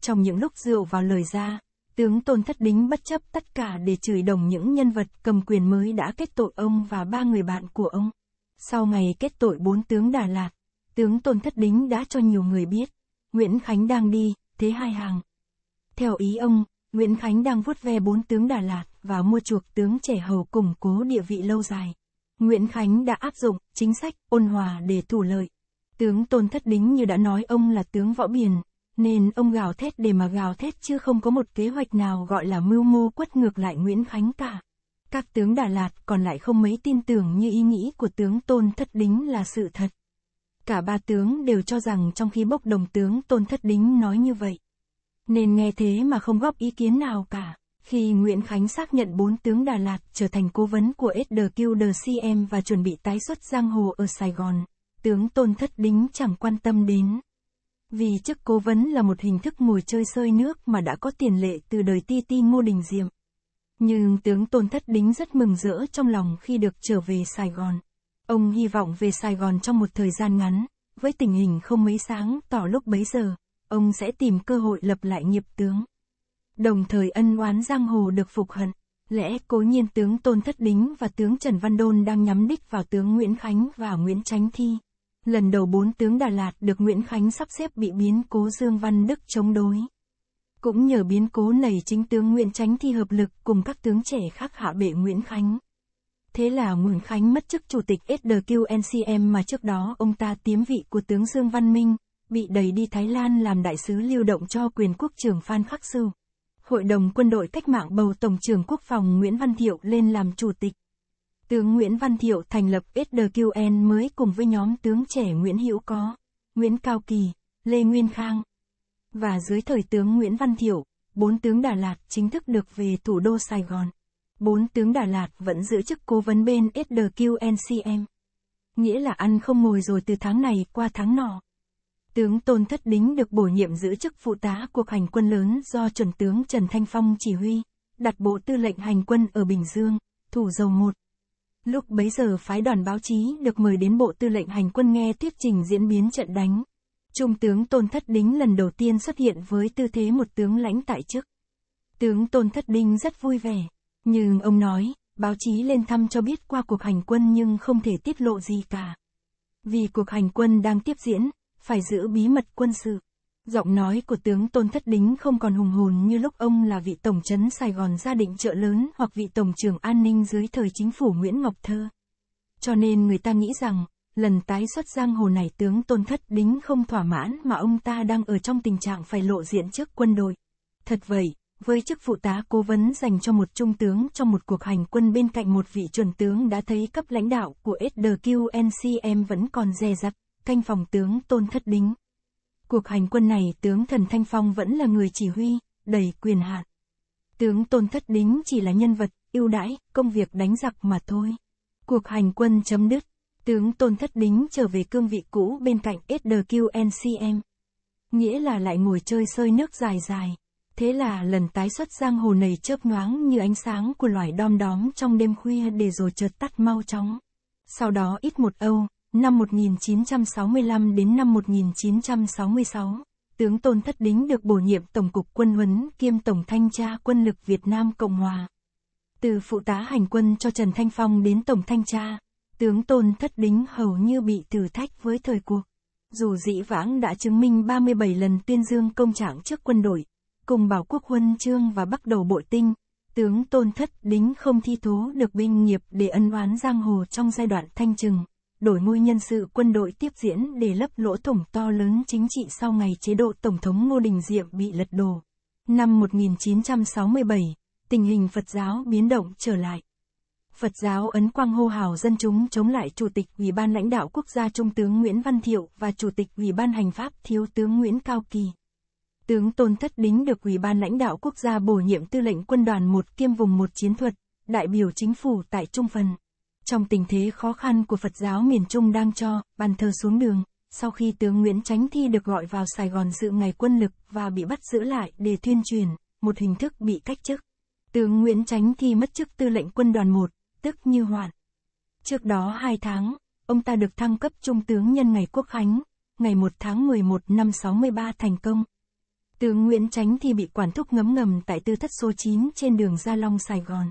Trong những lúc rượu vào lời ra, Tướng Tôn Thất Đính bất chấp tất cả để chửi đồng những nhân vật cầm quyền mới đã kết tội ông và ba người bạn của ông. Sau ngày kết tội bốn tướng Đà Lạt, tướng Tôn Thất Đính đã cho nhiều người biết, Nguyễn Khánh đang đi, thế hai hàng. Theo ý ông, Nguyễn Khánh đang vuốt ve bốn tướng Đà Lạt và mua chuộc tướng trẻ hầu củng cố địa vị lâu dài. Nguyễn Khánh đã áp dụng chính sách ôn hòa để thủ lợi. Tướng Tôn Thất Đính như đã nói ông là tướng võ biển, nên ông gào thét để mà gào thét chứ không có một kế hoạch nào gọi là mưu mô quất ngược lại Nguyễn Khánh cả. Các tướng Đà Lạt còn lại không mấy tin tưởng như ý nghĩ của tướng Tôn Thất Đính là sự thật. Cả ba tướng đều cho rằng trong khi bốc đồng tướng Tôn Thất Đính nói như vậy. Nên nghe thế mà không góp ý kiến nào cả. Khi Nguyễn Khánh xác nhận bốn tướng Đà Lạt trở thành cố vấn của SDQDCM và chuẩn bị tái xuất giang hồ ở Sài Gòn, tướng Tôn Thất Đính chẳng quan tâm đến. Vì chức cố vấn là một hình thức mồi chơi sơi nước mà đã có tiền lệ từ đời ti ti ngô đình diệm. Nhưng tướng Tôn Thất Đính rất mừng rỡ trong lòng khi được trở về Sài Gòn. Ông hy vọng về Sài Gòn trong một thời gian ngắn, với tình hình không mấy sáng tỏ lúc bấy giờ, ông sẽ tìm cơ hội lập lại nghiệp tướng. Đồng thời ân oán giang hồ được phục hận, lẽ cố nhiên tướng Tôn Thất Đính và tướng Trần Văn Đôn đang nhắm đích vào tướng Nguyễn Khánh và Nguyễn Chánh Thi lần đầu bốn tướng Đà Lạt được Nguyễn Khánh sắp xếp bị biến cố Dương Văn Đức chống đối. Cũng nhờ biến cố này chính tướng Nguyễn Tránh thi hợp lực cùng các tướng trẻ khác hạ bệ Nguyễn Khánh. Thế là Nguyễn Khánh mất chức chủ tịch SDQNCM mà trước đó ông ta tiếm vị của tướng Dương Văn Minh, bị đẩy đi Thái Lan làm đại sứ lưu động cho quyền quốc trưởng Phan Khắc Sưu. Hội đồng quân đội cách mạng bầu Tổng trưởng Quốc phòng Nguyễn Văn Thiệu lên làm chủ tịch. Tướng Nguyễn Văn Thiệu thành lập SDQN mới cùng với nhóm tướng trẻ Nguyễn Hữu Có, Nguyễn Cao Kỳ, Lê Nguyên Khang. Và dưới thời tướng Nguyễn Văn Thiệu, bốn tướng Đà Lạt chính thức được về thủ đô Sài Gòn. Bốn tướng Đà Lạt vẫn giữ chức cố vấn bên SDQNCM. Nghĩa là ăn không ngồi rồi từ tháng này qua tháng nọ. Tướng Tôn Thất Đính được bổ nhiệm giữ chức phụ tá cuộc hành quân lớn do chuẩn tướng Trần Thanh Phong chỉ huy, đặt bộ tư lệnh hành quân ở Bình Dương, Thủ Dầu một Lúc bấy giờ phái đoàn báo chí được mời đến Bộ Tư lệnh Hành quân nghe thuyết trình diễn biến trận đánh. Trung tướng Tôn Thất Đính lần đầu tiên xuất hiện với tư thế một tướng lãnh tại chức. Tướng Tôn Thất đính rất vui vẻ, nhưng ông nói, báo chí lên thăm cho biết qua cuộc hành quân nhưng không thể tiết lộ gì cả. Vì cuộc hành quân đang tiếp diễn, phải giữ bí mật quân sự. Giọng nói của tướng Tôn Thất Đính không còn hùng hồn như lúc ông là vị tổng trấn Sài Gòn gia định chợ lớn hoặc vị tổng trưởng an ninh dưới thời chính phủ Nguyễn Ngọc Thơ. Cho nên người ta nghĩ rằng, lần tái xuất giang hồ này tướng Tôn Thất Đính không thỏa mãn mà ông ta đang ở trong tình trạng phải lộ diện trước quân đội. Thật vậy, với chức vụ tá cố vấn dành cho một trung tướng trong một cuộc hành quân bên cạnh một vị chuẩn tướng đã thấy cấp lãnh đạo của SDQNCM vẫn còn dè dặt, canh phòng tướng Tôn Thất Đính. Cuộc hành quân này tướng Thần Thanh Phong vẫn là người chỉ huy, đầy quyền hạn. Tướng Tôn Thất Đính chỉ là nhân vật, ưu đãi, công việc đánh giặc mà thôi. Cuộc hành quân chấm dứt, tướng Tôn Thất Đính trở về cương vị cũ bên cạnh SDQNCM. Nghĩa là lại ngồi chơi sơi nước dài dài. Thế là lần tái xuất giang hồ này chớp nhoáng như ánh sáng của loài đom đóm trong đêm khuya để rồi chợt tắt mau chóng. Sau đó ít một âu, năm 1965 đến năm 1966, tướng Tôn Thất Đính được bổ nhiệm Tổng cục Quân huấn kiêm Tổng Thanh tra Quân lực Việt Nam Cộng Hòa. Từ phụ tá hành quân cho Trần Thanh Phong đến Tổng Thanh tra, tướng Tôn Thất Đính hầu như bị thử thách với thời cuộc. Dù dĩ vãng đã chứng minh 37 lần tuyên dương công trạng trước quân đội, cùng bảo quốc huân chương và bắt đầu bội tinh, tướng Tôn Thất Đính không thi thố được binh nghiệp để ân oán giang hồ trong giai đoạn thanh trừng đổi ngôi nhân sự quân đội tiếp diễn để lấp lỗ thủng to lớn chính trị sau ngày chế độ Tổng thống Ngô Đình Diệm bị lật đổ. Năm 1967, tình hình Phật giáo biến động trở lại. Phật giáo Ấn Quang hô hào dân chúng chống lại Chủ tịch Ủy ban lãnh đạo quốc gia Trung tướng Nguyễn Văn Thiệu và Chủ tịch Ủy ban hành pháp Thiếu tướng Nguyễn Cao Kỳ. Tướng Tôn Thất Đính được Ủy ban lãnh đạo quốc gia bổ nhiệm tư lệnh quân đoàn một kiêm vùng một chiến thuật, đại biểu chính phủ tại Trung Phần. Trong tình thế khó khăn của Phật giáo miền Trung đang cho, bàn thờ xuống đường, sau khi tướng Nguyễn Chánh Thi được gọi vào Sài Gòn dự ngày quân lực và bị bắt giữ lại để tuyên truyền, một hình thức bị cách chức. Tướng Nguyễn Chánh Thi mất chức tư lệnh quân đoàn 1, tức như hoạn. Trước đó 2 tháng, ông ta được thăng cấp trung tướng nhân ngày Quốc Khánh, ngày 1 tháng 11 năm 63 thành công. Tướng Nguyễn Chánh Thi bị quản thúc ngấm ngầm tại tư thất số 9 trên đường Gia Long Sài Gòn.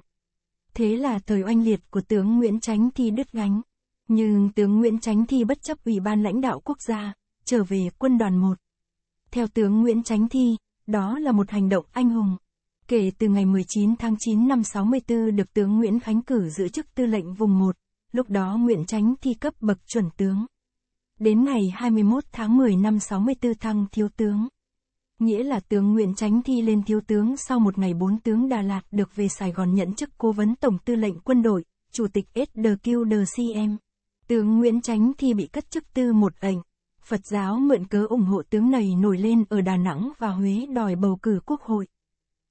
Thế là thời oanh liệt của tướng Nguyễn Tránh Thi đứt gánh. Nhưng tướng Nguyễn Tránh Thi bất chấp Ủy ban lãnh đạo quốc gia, trở về quân đoàn 1. Theo tướng Nguyễn Tránh Thi, đó là một hành động anh hùng. Kể từ ngày 19 tháng 9 năm 64 được tướng Nguyễn Khánh cử giữ chức tư lệnh vùng 1, lúc đó Nguyễn Tránh Thi cấp bậc chuẩn tướng. Đến ngày 21 tháng 10 năm 64 thăng thiếu tướng nghĩa là tướng Nguyễn Tránh thi lên thiếu tướng sau một ngày bốn tướng Đà Lạt được về Sài Gòn nhận chức cố vấn Tổng tư lệnh quân đội, Chủ tịch SDQDCM. Tướng Nguyễn Tránh thi bị cất chức tư một ảnh. Phật giáo mượn cớ ủng hộ tướng này nổi lên ở Đà Nẵng và Huế đòi bầu cử quốc hội.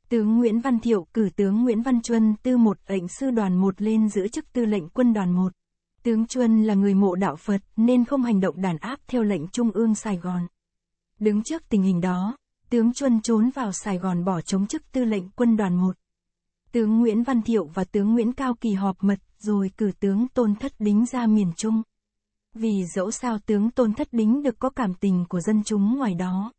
Tướng Nguyễn Văn Thiệu cử tướng Nguyễn Văn Chuân tư một lệnh sư đoàn một lên giữ chức tư lệnh quân đoàn một. Tướng Chuân là người mộ đạo Phật nên không hành động đàn áp theo lệnh Trung ương Sài Gòn. Đứng trước tình hình đó, tướng Chuân trốn vào Sài Gòn bỏ chống chức tư lệnh quân đoàn 1. Tướng Nguyễn Văn Thiệu và tướng Nguyễn Cao Kỳ họp mật, rồi cử tướng Tôn Thất Đính ra miền Trung. Vì dẫu sao tướng Tôn Thất Đính được có cảm tình của dân chúng ngoài đó.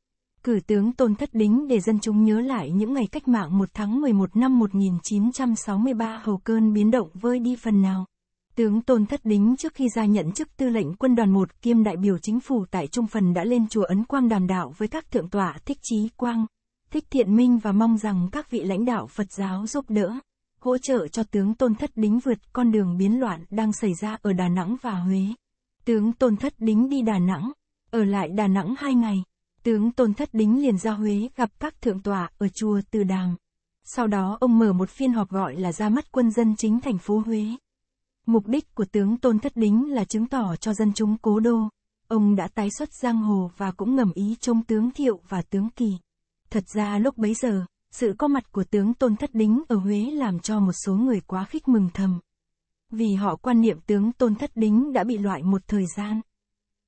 Cử tướng Tôn Thất Đính để dân chúng nhớ lại những ngày cách mạng 1 tháng 11 năm 1963 hầu cơn biến động vơi đi phần nào. Tướng Tôn Thất Đính trước khi ra nhận chức tư lệnh quân đoàn 1 kiêm đại biểu chính phủ tại Trung Phần đã lên chùa Ấn Quang đàm đạo với các thượng tọa Thích Trí Quang, Thích Thiện Minh và mong rằng các vị lãnh đạo Phật giáo giúp đỡ, hỗ trợ cho tướng Tôn Thất Đính vượt con đường biến loạn đang xảy ra ở Đà Nẵng và Huế. Tướng Tôn Thất Đính đi Đà Nẵng, ở lại Đà Nẵng hai ngày, tướng Tôn Thất Đính liền ra Huế gặp các thượng tọa ở chùa Từ Đàm. Sau đó ông mở một phiên họp gọi là ra mắt quân dân chính thành phố Huế. Mục đích của tướng Tôn Thất Đính là chứng tỏ cho dân chúng cố đô. Ông đã tái xuất giang hồ và cũng ngầm ý trông tướng Thiệu và tướng Kỳ. Thật ra lúc bấy giờ, sự có mặt của tướng Tôn Thất Đính ở Huế làm cho một số người quá khích mừng thầm. Vì họ quan niệm tướng Tôn Thất Đính đã bị loại một thời gian.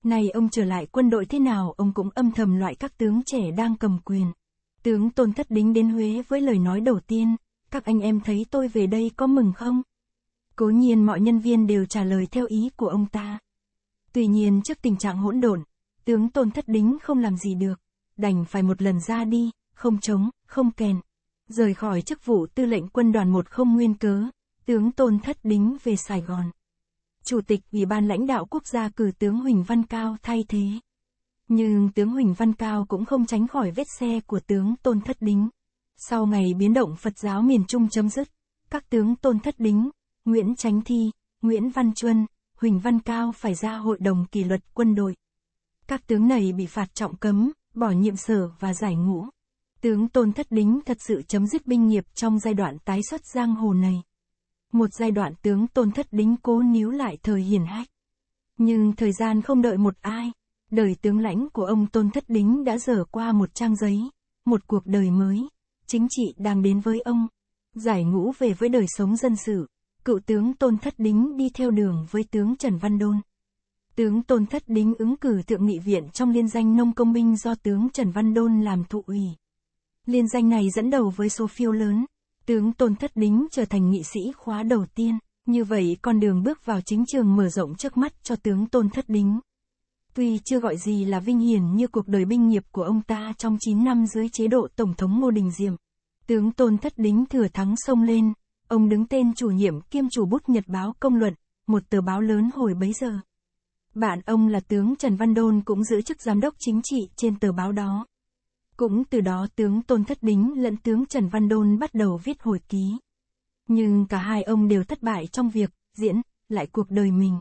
Nay ông trở lại quân đội thế nào ông cũng âm thầm loại các tướng trẻ đang cầm quyền. Tướng Tôn Thất Đính đến Huế với lời nói đầu tiên, các anh em thấy tôi về đây có mừng không? Cố nhiên mọi nhân viên đều trả lời theo ý của ông ta. Tuy nhiên trước tình trạng hỗn độn, tướng tôn thất đính không làm gì được, đành phải một lần ra đi, không chống, không kèn. Rời khỏi chức vụ tư lệnh quân đoàn một không nguyên cớ, tướng tôn thất đính về Sài Gòn. Chủ tịch Ủy ban lãnh đạo quốc gia cử tướng Huỳnh Văn Cao thay thế. Nhưng tướng Huỳnh Văn Cao cũng không tránh khỏi vết xe của tướng Tôn Thất Đính. Sau ngày biến động Phật giáo miền Trung chấm dứt, các tướng Tôn Thất Đính, Nguyễn Chánh Thi, Nguyễn Văn Chuân, Huỳnh Văn Cao phải ra hội đồng kỷ luật quân đội. Các tướng này bị phạt trọng cấm, bỏ nhiệm sở và giải ngũ. Tướng Tôn Thất Đính thật sự chấm dứt binh nghiệp trong giai đoạn tái xuất giang hồ này. Một giai đoạn tướng Tôn Thất Đính cố níu lại thời hiền hách. Nhưng thời gian không đợi một ai, đời tướng lãnh của ông Tôn Thất Đính đã dở qua một trang giấy, một cuộc đời mới, chính trị đang đến với ông, giải ngũ về với đời sống dân sự cựu tướng Tôn Thất Đính đi theo đường với tướng Trần Văn Đôn. Tướng Tôn Thất Đính ứng cử thượng nghị viện trong liên danh nông công binh do tướng Trần Văn Đôn làm thụ ủy. Liên danh này dẫn đầu với số phiếu lớn, tướng Tôn Thất Đính trở thành nghị sĩ khóa đầu tiên, như vậy con đường bước vào chính trường mở rộng trước mắt cho tướng Tôn Thất Đính. Tuy chưa gọi gì là vinh hiển như cuộc đời binh nghiệp của ông ta trong 9 năm dưới chế độ Tổng thống Ngô Đình Diệm, tướng Tôn Thất Đính thừa thắng sông lên, Ông đứng tên chủ nhiệm kiêm chủ bút Nhật báo Công luận, một tờ báo lớn hồi bấy giờ. Bạn ông là tướng Trần Văn Đôn cũng giữ chức giám đốc chính trị trên tờ báo đó. Cũng từ đó tướng Tôn Thất Đính lẫn tướng Trần Văn Đôn bắt đầu viết hồi ký. Nhưng cả hai ông đều thất bại trong việc diễn lại cuộc đời mình.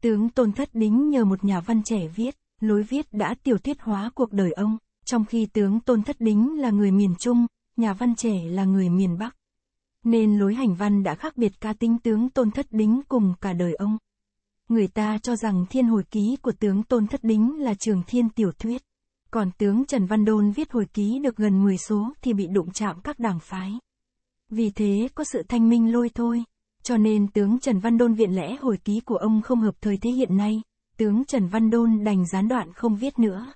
Tướng Tôn Thất Đính nhờ một nhà văn trẻ viết, lối viết đã tiểu thuyết hóa cuộc đời ông, trong khi tướng Tôn Thất Đính là người miền Trung, nhà văn trẻ là người miền Bắc nên lối hành văn đã khác biệt ca tính tướng Tôn Thất Đính cùng cả đời ông. Người ta cho rằng thiên hồi ký của tướng Tôn Thất Đính là trường thiên tiểu thuyết, còn tướng Trần Văn Đôn viết hồi ký được gần 10 số thì bị đụng chạm các đảng phái. Vì thế có sự thanh minh lôi thôi, cho nên tướng Trần Văn Đôn viện lẽ hồi ký của ông không hợp thời thế hiện nay, tướng Trần Văn Đôn đành gián đoạn không viết nữa.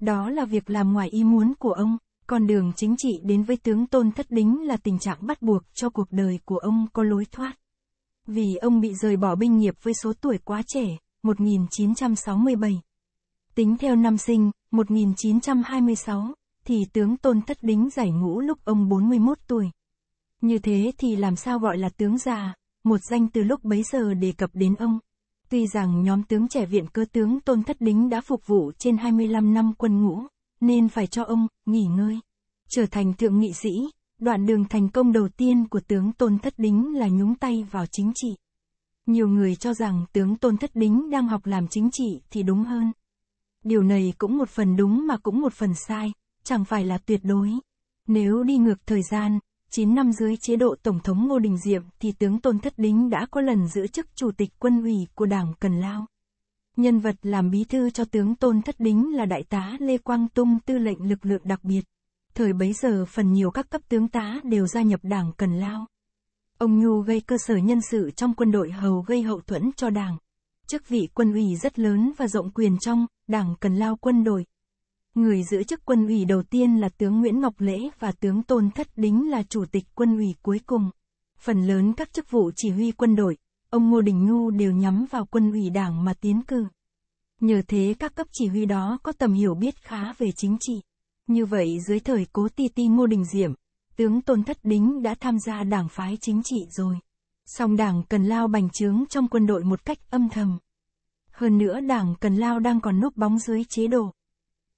Đó là việc làm ngoài ý muốn của ông. Con đường chính trị đến với tướng Tôn Thất Đính là tình trạng bắt buộc cho cuộc đời của ông có lối thoát. Vì ông bị rời bỏ binh nghiệp với số tuổi quá trẻ, 1967. Tính theo năm sinh, 1926, thì tướng Tôn Thất Đính giải ngũ lúc ông 41 tuổi. Như thế thì làm sao gọi là tướng già, một danh từ lúc bấy giờ đề cập đến ông. Tuy rằng nhóm tướng trẻ viện cơ tướng Tôn Thất Đính đã phục vụ trên 25 năm quân ngũ, nên phải cho ông nghỉ ngơi. Trở thành thượng nghị sĩ, đoạn đường thành công đầu tiên của tướng Tôn Thất Đính là nhúng tay vào chính trị. Nhiều người cho rằng tướng Tôn Thất Đính đang học làm chính trị thì đúng hơn. Điều này cũng một phần đúng mà cũng một phần sai, chẳng phải là tuyệt đối. Nếu đi ngược thời gian, 9 năm dưới chế độ Tổng thống Ngô Đình Diệm thì tướng Tôn Thất Đính đã có lần giữ chức Chủ tịch quân ủy của Đảng Cần Lao. Nhân vật làm bí thư cho tướng Tôn Thất Đính là đại tá Lê Quang Tung tư lệnh lực lượng đặc biệt. Thời bấy giờ phần nhiều các cấp tướng tá đều gia nhập đảng cần lao. Ông Nhu gây cơ sở nhân sự trong quân đội hầu gây hậu thuẫn cho đảng. Chức vị quân ủy rất lớn và rộng quyền trong, đảng cần lao quân đội. Người giữ chức quân ủy đầu tiên là tướng Nguyễn Ngọc Lễ và tướng Tôn Thất Đính là chủ tịch quân ủy cuối cùng. Phần lớn các chức vụ chỉ huy quân đội, ông Ngô Đình Ngu đều nhắm vào quân ủy đảng mà tiến cử. Nhờ thế các cấp chỉ huy đó có tầm hiểu biết khá về chính trị. Như vậy dưới thời cố ti ti Ngô Đình Diệm, tướng Tôn Thất Đính đã tham gia đảng phái chính trị rồi. Song đảng cần lao bành trướng trong quân đội một cách âm thầm. Hơn nữa đảng cần lao đang còn núp bóng dưới chế độ.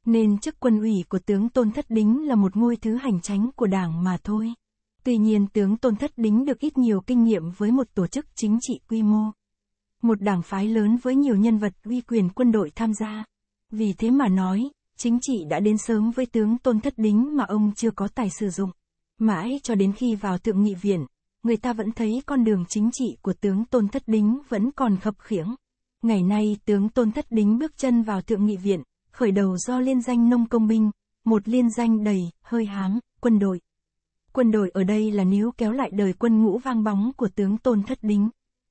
Nên chức quân ủy của tướng Tôn Thất Đính là một ngôi thứ hành tránh của đảng mà thôi. Tuy nhiên tướng Tôn Thất Đính được ít nhiều kinh nghiệm với một tổ chức chính trị quy mô. Một đảng phái lớn với nhiều nhân vật uy quyền quân đội tham gia. Vì thế mà nói, chính trị đã đến sớm với tướng Tôn Thất Đính mà ông chưa có tài sử dụng. Mãi cho đến khi vào thượng nghị viện, người ta vẫn thấy con đường chính trị của tướng Tôn Thất Đính vẫn còn khập khiễng. Ngày nay tướng Tôn Thất Đính bước chân vào thượng nghị viện, khởi đầu do liên danh nông công binh, một liên danh đầy, hơi hám, quân đội. Quân đội ở đây là níu kéo lại đời quân ngũ vang bóng của tướng Tôn Thất Đính.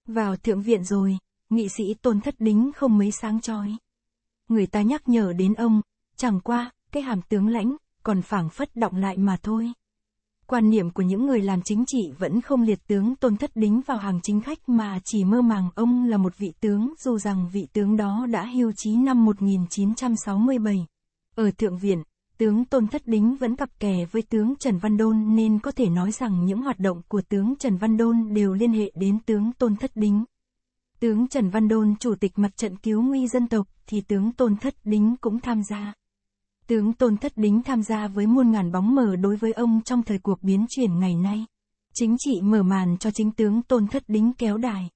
Vào thượng viện rồi, nghị sĩ Tôn Thất Đính không mấy sáng chói. Người ta nhắc nhở đến ông, chẳng qua, cái hàm tướng lãnh, còn phảng phất động lại mà thôi. Quan niệm của những người làm chính trị vẫn không liệt tướng Tôn Thất Đính vào hàng chính khách mà chỉ mơ màng ông là một vị tướng dù rằng vị tướng đó đã hưu trí năm 1967. Ở Thượng Viện, Tướng Tôn Thất Đính vẫn cặp kè với tướng Trần Văn Đôn nên có thể nói rằng những hoạt động của tướng Trần Văn Đôn đều liên hệ đến tướng Tôn Thất Đính. Tướng Trần Văn Đôn chủ tịch mặt trận cứu nguy dân tộc thì tướng Tôn Thất Đính cũng tham gia. Tướng Tôn Thất Đính tham gia với muôn ngàn bóng mờ đối với ông trong thời cuộc biến chuyển ngày nay. Chính trị mở màn cho chính tướng Tôn Thất Đính kéo đài.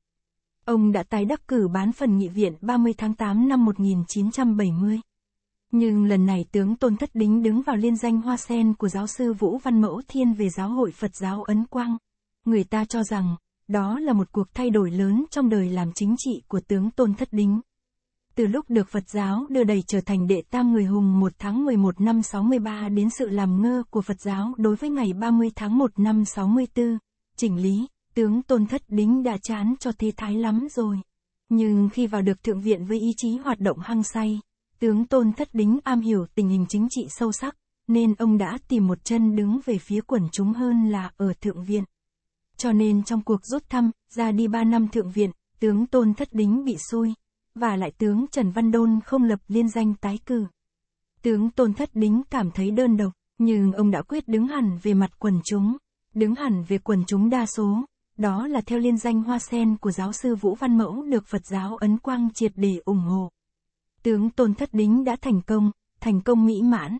Ông đã tái đắc cử bán phần nghị viện 30 tháng 8 năm 1970. Nhưng lần này tướng Tôn Thất Đính đứng vào liên danh hoa sen của giáo sư Vũ Văn Mẫu Thiên về giáo hội Phật giáo Ấn Quang. Người ta cho rằng, đó là một cuộc thay đổi lớn trong đời làm chính trị của tướng Tôn Thất Đính. Từ lúc được Phật giáo đưa đẩy trở thành đệ tam người hùng 1 tháng 11 năm 63 đến sự làm ngơ của Phật giáo đối với ngày 30 tháng 1 năm 64, chỉnh lý, tướng Tôn Thất Đính đã chán cho thế thái lắm rồi. Nhưng khi vào được thượng viện với ý chí hoạt động hăng say, Tướng Tôn Thất Đính am hiểu tình hình chính trị sâu sắc, nên ông đã tìm một chân đứng về phía quần chúng hơn là ở Thượng Viện. Cho nên trong cuộc rút thăm, ra đi ba năm Thượng Viện, tướng Tôn Thất Đính bị xui, và lại tướng Trần Văn Đôn không lập liên danh tái cử. Tướng Tôn Thất Đính cảm thấy đơn độc, nhưng ông đã quyết đứng hẳn về mặt quần chúng, đứng hẳn về quần chúng đa số, đó là theo liên danh hoa sen của giáo sư Vũ Văn Mẫu được Phật giáo Ấn Quang triệt để ủng hộ tướng Tôn Thất Đính đã thành công, thành công mỹ mãn.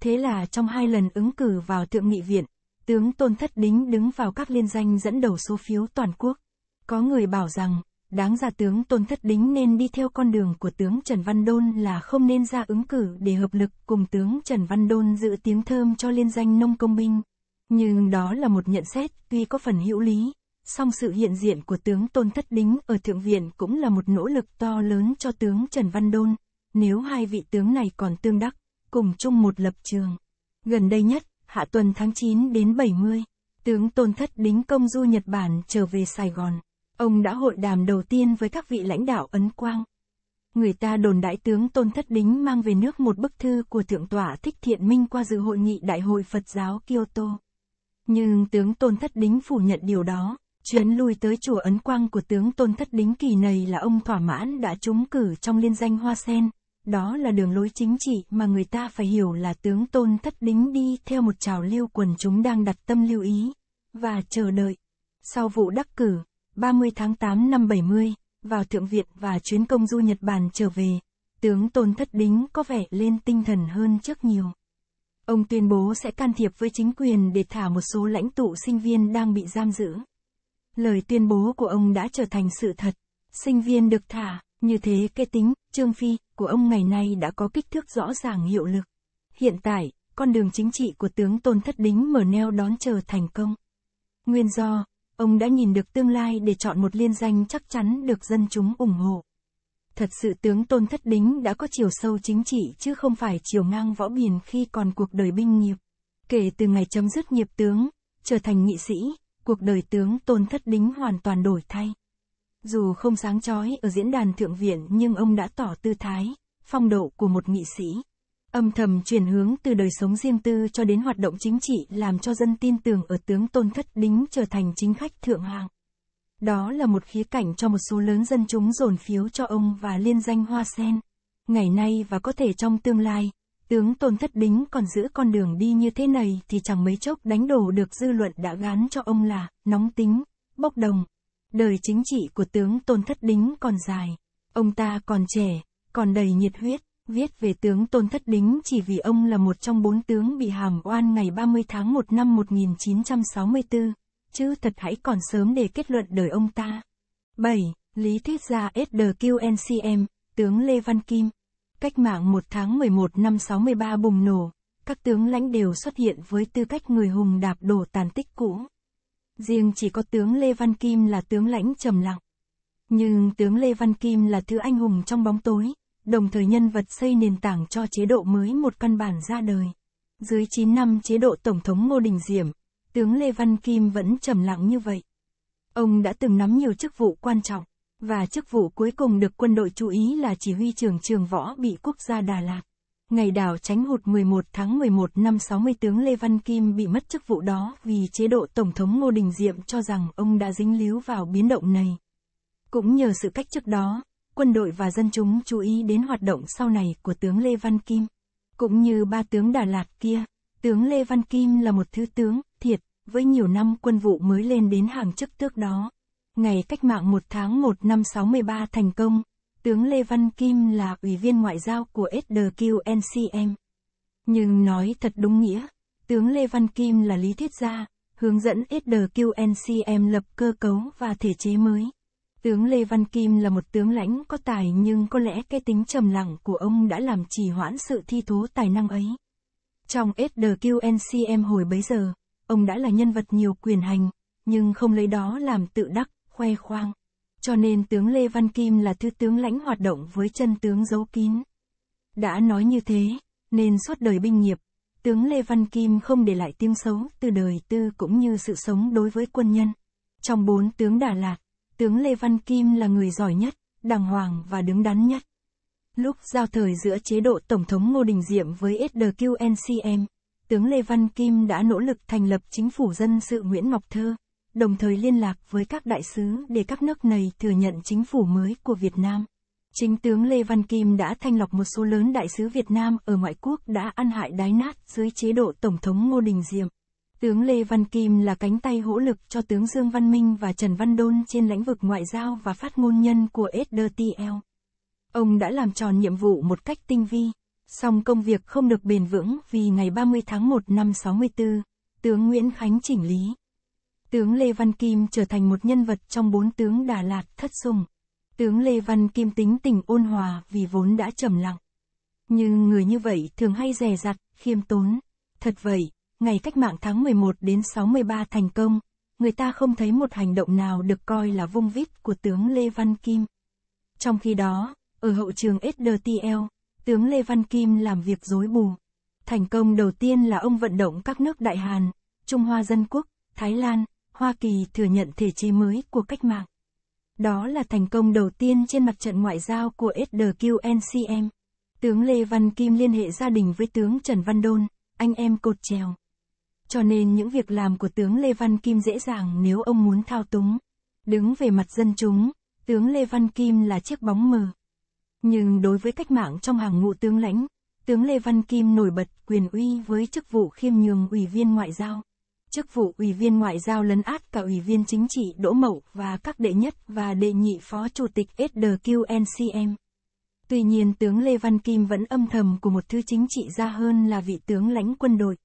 Thế là trong hai lần ứng cử vào thượng nghị viện, tướng Tôn Thất Đính đứng vào các liên danh dẫn đầu số phiếu toàn quốc. Có người bảo rằng, đáng ra tướng Tôn Thất Đính nên đi theo con đường của tướng Trần Văn Đôn là không nên ra ứng cử để hợp lực cùng tướng Trần Văn Đôn giữ tiếng thơm cho liên danh nông công binh. Nhưng đó là một nhận xét tuy có phần hữu lý song sự hiện diện của tướng Tôn Thất Đính ở Thượng Viện cũng là một nỗ lực to lớn cho tướng Trần Văn Đôn, nếu hai vị tướng này còn tương đắc, cùng chung một lập trường. Gần đây nhất, hạ tuần tháng 9 đến 70, tướng Tôn Thất Đính công du Nhật Bản trở về Sài Gòn. Ông đã hội đàm đầu tiên với các vị lãnh đạo Ấn Quang. Người ta đồn đại tướng Tôn Thất Đính mang về nước một bức thư của Thượng tọa Thích Thiện Minh qua dự hội nghị Đại hội Phật giáo Kyoto. Nhưng tướng Tôn Thất Đính phủ nhận điều đó, Chuyến lui tới chùa Ấn Quang của tướng Tôn Thất Đính kỳ này là ông thỏa mãn đã trúng cử trong liên danh Hoa Sen. Đó là đường lối chính trị mà người ta phải hiểu là tướng Tôn Thất Đính đi theo một trào lưu quần chúng đang đặt tâm lưu ý và chờ đợi. Sau vụ đắc cử, 30 tháng 8 năm 70, vào Thượng Viện và chuyến công du Nhật Bản trở về, tướng Tôn Thất Đính có vẻ lên tinh thần hơn trước nhiều. Ông tuyên bố sẽ can thiệp với chính quyền để thả một số lãnh tụ sinh viên đang bị giam giữ lời tuyên bố của ông đã trở thành sự thật. Sinh viên được thả, như thế cái tính, trương phi, của ông ngày nay đã có kích thước rõ ràng hiệu lực. Hiện tại, con đường chính trị của tướng Tôn Thất Đính mở neo đón chờ thành công. Nguyên do, ông đã nhìn được tương lai để chọn một liên danh chắc chắn được dân chúng ủng hộ. Thật sự tướng Tôn Thất Đính đã có chiều sâu chính trị chứ không phải chiều ngang võ biển khi còn cuộc đời binh nghiệp. Kể từ ngày chấm dứt nghiệp tướng, trở thành nghị sĩ, cuộc đời tướng Tôn Thất Đính hoàn toàn đổi thay. Dù không sáng chói ở diễn đàn thượng viện nhưng ông đã tỏ tư thái, phong độ của một nghị sĩ. Âm thầm chuyển hướng từ đời sống riêng tư cho đến hoạt động chính trị làm cho dân tin tưởng ở tướng Tôn Thất Đính trở thành chính khách thượng hạng. Đó là một khía cảnh cho một số lớn dân chúng dồn phiếu cho ông và liên danh hoa sen. Ngày nay và có thể trong tương lai, tướng Tôn Thất Đính còn giữ con đường đi như thế này thì chẳng mấy chốc đánh đổ được dư luận đã gán cho ông là nóng tính, bốc đồng. Đời chính trị của tướng Tôn Thất Đính còn dài, ông ta còn trẻ, còn đầy nhiệt huyết. Viết về tướng Tôn Thất Đính chỉ vì ông là một trong bốn tướng bị hàm oan ngày 30 tháng 1 năm 1964, chứ thật hãy còn sớm để kết luận đời ông ta. 7. Lý thuyết gia SDQNCM, tướng Lê Văn Kim Cách mạng 1 tháng 11 năm 63 bùng nổ, các tướng lãnh đều xuất hiện với tư cách người hùng đạp đổ tàn tích cũ. Riêng chỉ có tướng Lê Văn Kim là tướng lãnh trầm lặng. Nhưng tướng Lê Văn Kim là thứ anh hùng trong bóng tối, đồng thời nhân vật xây nền tảng cho chế độ mới một căn bản ra đời. Dưới 9 năm chế độ Tổng thống Ngô Đình Diệm, tướng Lê Văn Kim vẫn trầm lặng như vậy. Ông đã từng nắm nhiều chức vụ quan trọng, và chức vụ cuối cùng được quân đội chú ý là chỉ huy trường trường võ bị quốc gia Đà Lạt. Ngày đảo tránh hụt 11 tháng 11 năm 60 tướng Lê Văn Kim bị mất chức vụ đó vì chế độ Tổng thống Ngô Đình Diệm cho rằng ông đã dính líu vào biến động này. Cũng nhờ sự cách chức đó, quân đội và dân chúng chú ý đến hoạt động sau này của tướng Lê Văn Kim. Cũng như ba tướng Đà Lạt kia, tướng Lê Văn Kim là một thứ tướng, thiệt, với nhiều năm quân vụ mới lên đến hàng chức tước đó. Ngày cách mạng 1 tháng 1 năm 63 thành công, tướng Lê Văn Kim là ủy viên ngoại giao của SDQNCM. Nhưng nói thật đúng nghĩa, tướng Lê Văn Kim là lý thuyết gia, hướng dẫn SDQNCM lập cơ cấu và thể chế mới. Tướng Lê Văn Kim là một tướng lãnh có tài nhưng có lẽ cái tính trầm lặng của ông đã làm trì hoãn sự thi thố tài năng ấy. Trong SDQNCM hồi bấy giờ, ông đã là nhân vật nhiều quyền hành, nhưng không lấy đó làm tự đắc, khoe khoang. Cho nên tướng Lê Văn Kim là thứ tướng lãnh hoạt động với chân tướng giấu kín. Đã nói như thế, nên suốt đời binh nghiệp, tướng Lê Văn Kim không để lại tiếng xấu từ đời tư cũng như sự sống đối với quân nhân. Trong bốn tướng Đà Lạt, tướng Lê Văn Kim là người giỏi nhất, đàng hoàng và đứng đắn nhất. Lúc giao thời giữa chế độ Tổng thống Ngô Đình Diệm với SDQNCM, tướng Lê Văn Kim đã nỗ lực thành lập chính phủ dân sự Nguyễn Ngọc Thơ, đồng thời liên lạc với các đại sứ để các nước này thừa nhận chính phủ mới của Việt Nam. Chính tướng Lê Văn Kim đã thanh lọc một số lớn đại sứ Việt Nam ở ngoại quốc đã ăn hại đái nát dưới chế độ Tổng thống Ngô Đình Diệm. Tướng Lê Văn Kim là cánh tay hỗ lực cho tướng Dương Văn Minh và Trần Văn Đôn trên lĩnh vực ngoại giao và phát ngôn nhân của SDTL. Ông đã làm tròn nhiệm vụ một cách tinh vi, song công việc không được bền vững vì ngày 30 tháng 1 năm 64, tướng Nguyễn Khánh chỉnh lý. Tướng Lê Văn Kim trở thành một nhân vật trong bốn tướng Đà Lạt thất sùng. Tướng Lê Văn Kim tính tình ôn hòa vì vốn đã trầm lặng. Nhưng người như vậy thường hay rè rặt, khiêm tốn. Thật vậy, ngày cách mạng tháng 11 đến 63 thành công, người ta không thấy một hành động nào được coi là vung vít của tướng Lê Văn Kim. Trong khi đó, ở hậu trường SDTL, tướng Lê Văn Kim làm việc dối bù. Thành công đầu tiên là ông vận động các nước Đại Hàn, Trung Hoa Dân Quốc, Thái Lan, Hoa Kỳ thừa nhận thể chế mới của cách mạng. Đó là thành công đầu tiên trên mặt trận ngoại giao của SDQNCM. Tướng Lê Văn Kim liên hệ gia đình với tướng Trần Văn Đôn, anh em cột trèo. Cho nên những việc làm của tướng Lê Văn Kim dễ dàng nếu ông muốn thao túng. Đứng về mặt dân chúng, tướng Lê Văn Kim là chiếc bóng mờ. Nhưng đối với cách mạng trong hàng ngũ tướng lãnh, tướng Lê Văn Kim nổi bật quyền uy với chức vụ khiêm nhường ủy viên ngoại giao chức vụ Ủy viên Ngoại giao lấn át cả Ủy viên Chính trị Đỗ Mậu và các đệ nhất và đệ nhị Phó Chủ tịch SDQNCM. Tuy nhiên tướng Lê Văn Kim vẫn âm thầm của một thứ chính trị gia hơn là vị tướng lãnh quân đội.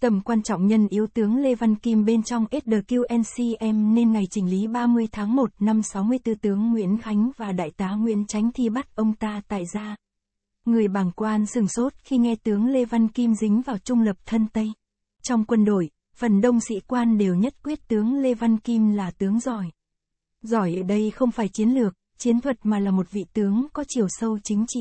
Tầm quan trọng nhân yếu tướng Lê Văn Kim bên trong SDQNCM nên ngày chỉnh lý 30 tháng 1 năm 64 tướng Nguyễn Khánh và Đại tá Nguyễn Tránh Thi bắt ông ta tại gia. Người bàng quan sừng sốt khi nghe tướng Lê Văn Kim dính vào trung lập thân Tây. Trong quân đội, phần đông sĩ quan đều nhất quyết tướng Lê Văn Kim là tướng giỏi. Giỏi ở đây không phải chiến lược, chiến thuật mà là một vị tướng có chiều sâu chính trị.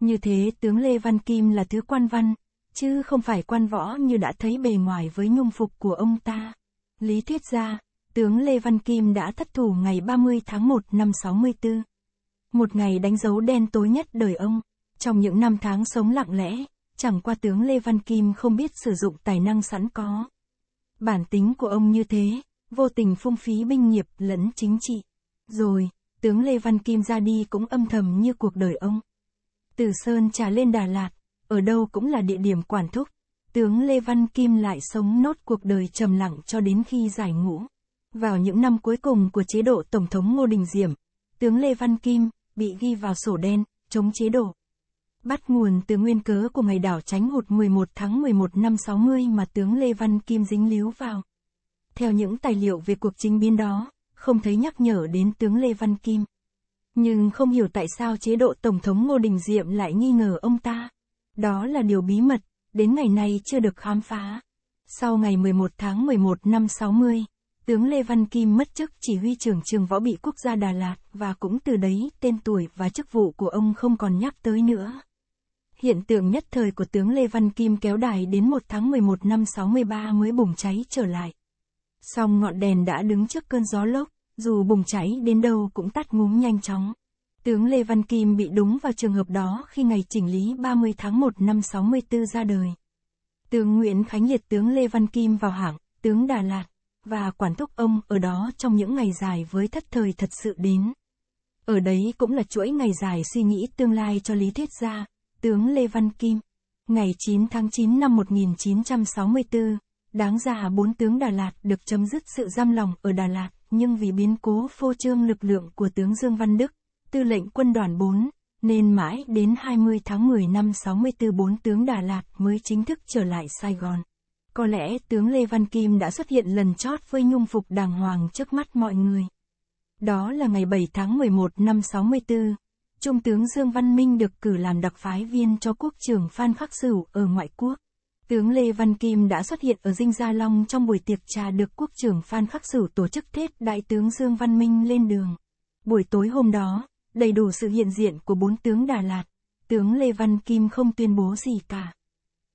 Như thế tướng Lê Văn Kim là thứ quan văn, chứ không phải quan võ như đã thấy bề ngoài với nhung phục của ông ta. Lý thuyết ra, tướng Lê Văn Kim đã thất thủ ngày 30 tháng 1 năm 64. Một ngày đánh dấu đen tối nhất đời ông. Trong những năm tháng sống lặng lẽ, chẳng qua tướng Lê Văn Kim không biết sử dụng tài năng sẵn có. Bản tính của ông như thế, vô tình phung phí binh nghiệp lẫn chính trị. Rồi, tướng Lê Văn Kim ra đi cũng âm thầm như cuộc đời ông. Từ Sơn Trà lên Đà Lạt, ở đâu cũng là địa điểm quản thúc. Tướng Lê Văn Kim lại sống nốt cuộc đời trầm lặng cho đến khi giải ngũ. Vào những năm cuối cùng của chế độ Tổng thống Ngô Đình Diệm, tướng Lê Văn Kim bị ghi vào sổ đen, chống chế độ. Bắt nguồn từ nguyên cớ của ngày đảo tránh hụt 11 tháng 11 năm 60 mà tướng Lê Văn Kim dính líu vào. Theo những tài liệu về cuộc chính biến đó, không thấy nhắc nhở đến tướng Lê Văn Kim. Nhưng không hiểu tại sao chế độ Tổng thống Ngô Đình Diệm lại nghi ngờ ông ta. Đó là điều bí mật, đến ngày nay chưa được khám phá. Sau ngày 11 tháng 11 năm 60, tướng Lê Văn Kim mất chức chỉ huy trưởng trường võ bị quốc gia Đà Lạt và cũng từ đấy tên tuổi và chức vụ của ông không còn nhắc tới nữa hiện tượng nhất thời của tướng Lê Văn Kim kéo đài đến 1 tháng 11 năm 63 mới bùng cháy trở lại. Song ngọn đèn đã đứng trước cơn gió lốc, dù bùng cháy đến đâu cũng tắt ngúm nhanh chóng. Tướng Lê Văn Kim bị đúng vào trường hợp đó khi ngày chỉnh lý 30 tháng 1 năm 64 ra đời. Tướng Nguyễn Khánh liệt tướng Lê Văn Kim vào hãng, tướng Đà Lạt, và quản thúc ông ở đó trong những ngày dài với thất thời thật sự đến. Ở đấy cũng là chuỗi ngày dài suy nghĩ tương lai cho lý thuyết gia, tướng Lê Văn Kim. Ngày 9 tháng 9 năm 1964, đáng ra bốn tướng Đà Lạt được chấm dứt sự giam lòng ở Đà Lạt, nhưng vì biến cố phô trương lực lượng của tướng Dương Văn Đức, tư lệnh quân đoàn 4, nên mãi đến 20 tháng 10 năm 64 bốn tướng Đà Lạt mới chính thức trở lại Sài Gòn. Có lẽ tướng Lê Văn Kim đã xuất hiện lần chót với nhung phục đàng hoàng trước mắt mọi người. Đó là ngày 7 tháng 11 năm 64, Trung tướng Dương Văn Minh được cử làm đặc phái viên cho quốc trưởng Phan Khắc Sửu ở ngoại quốc. Tướng Lê Văn Kim đã xuất hiện ở Dinh Gia Long trong buổi tiệc trà được quốc trưởng Phan Khắc Sửu tổ chức Tết Đại tướng Dương Văn Minh lên đường. Buổi tối hôm đó, đầy đủ sự hiện diện của bốn tướng Đà Lạt, tướng Lê Văn Kim không tuyên bố gì cả.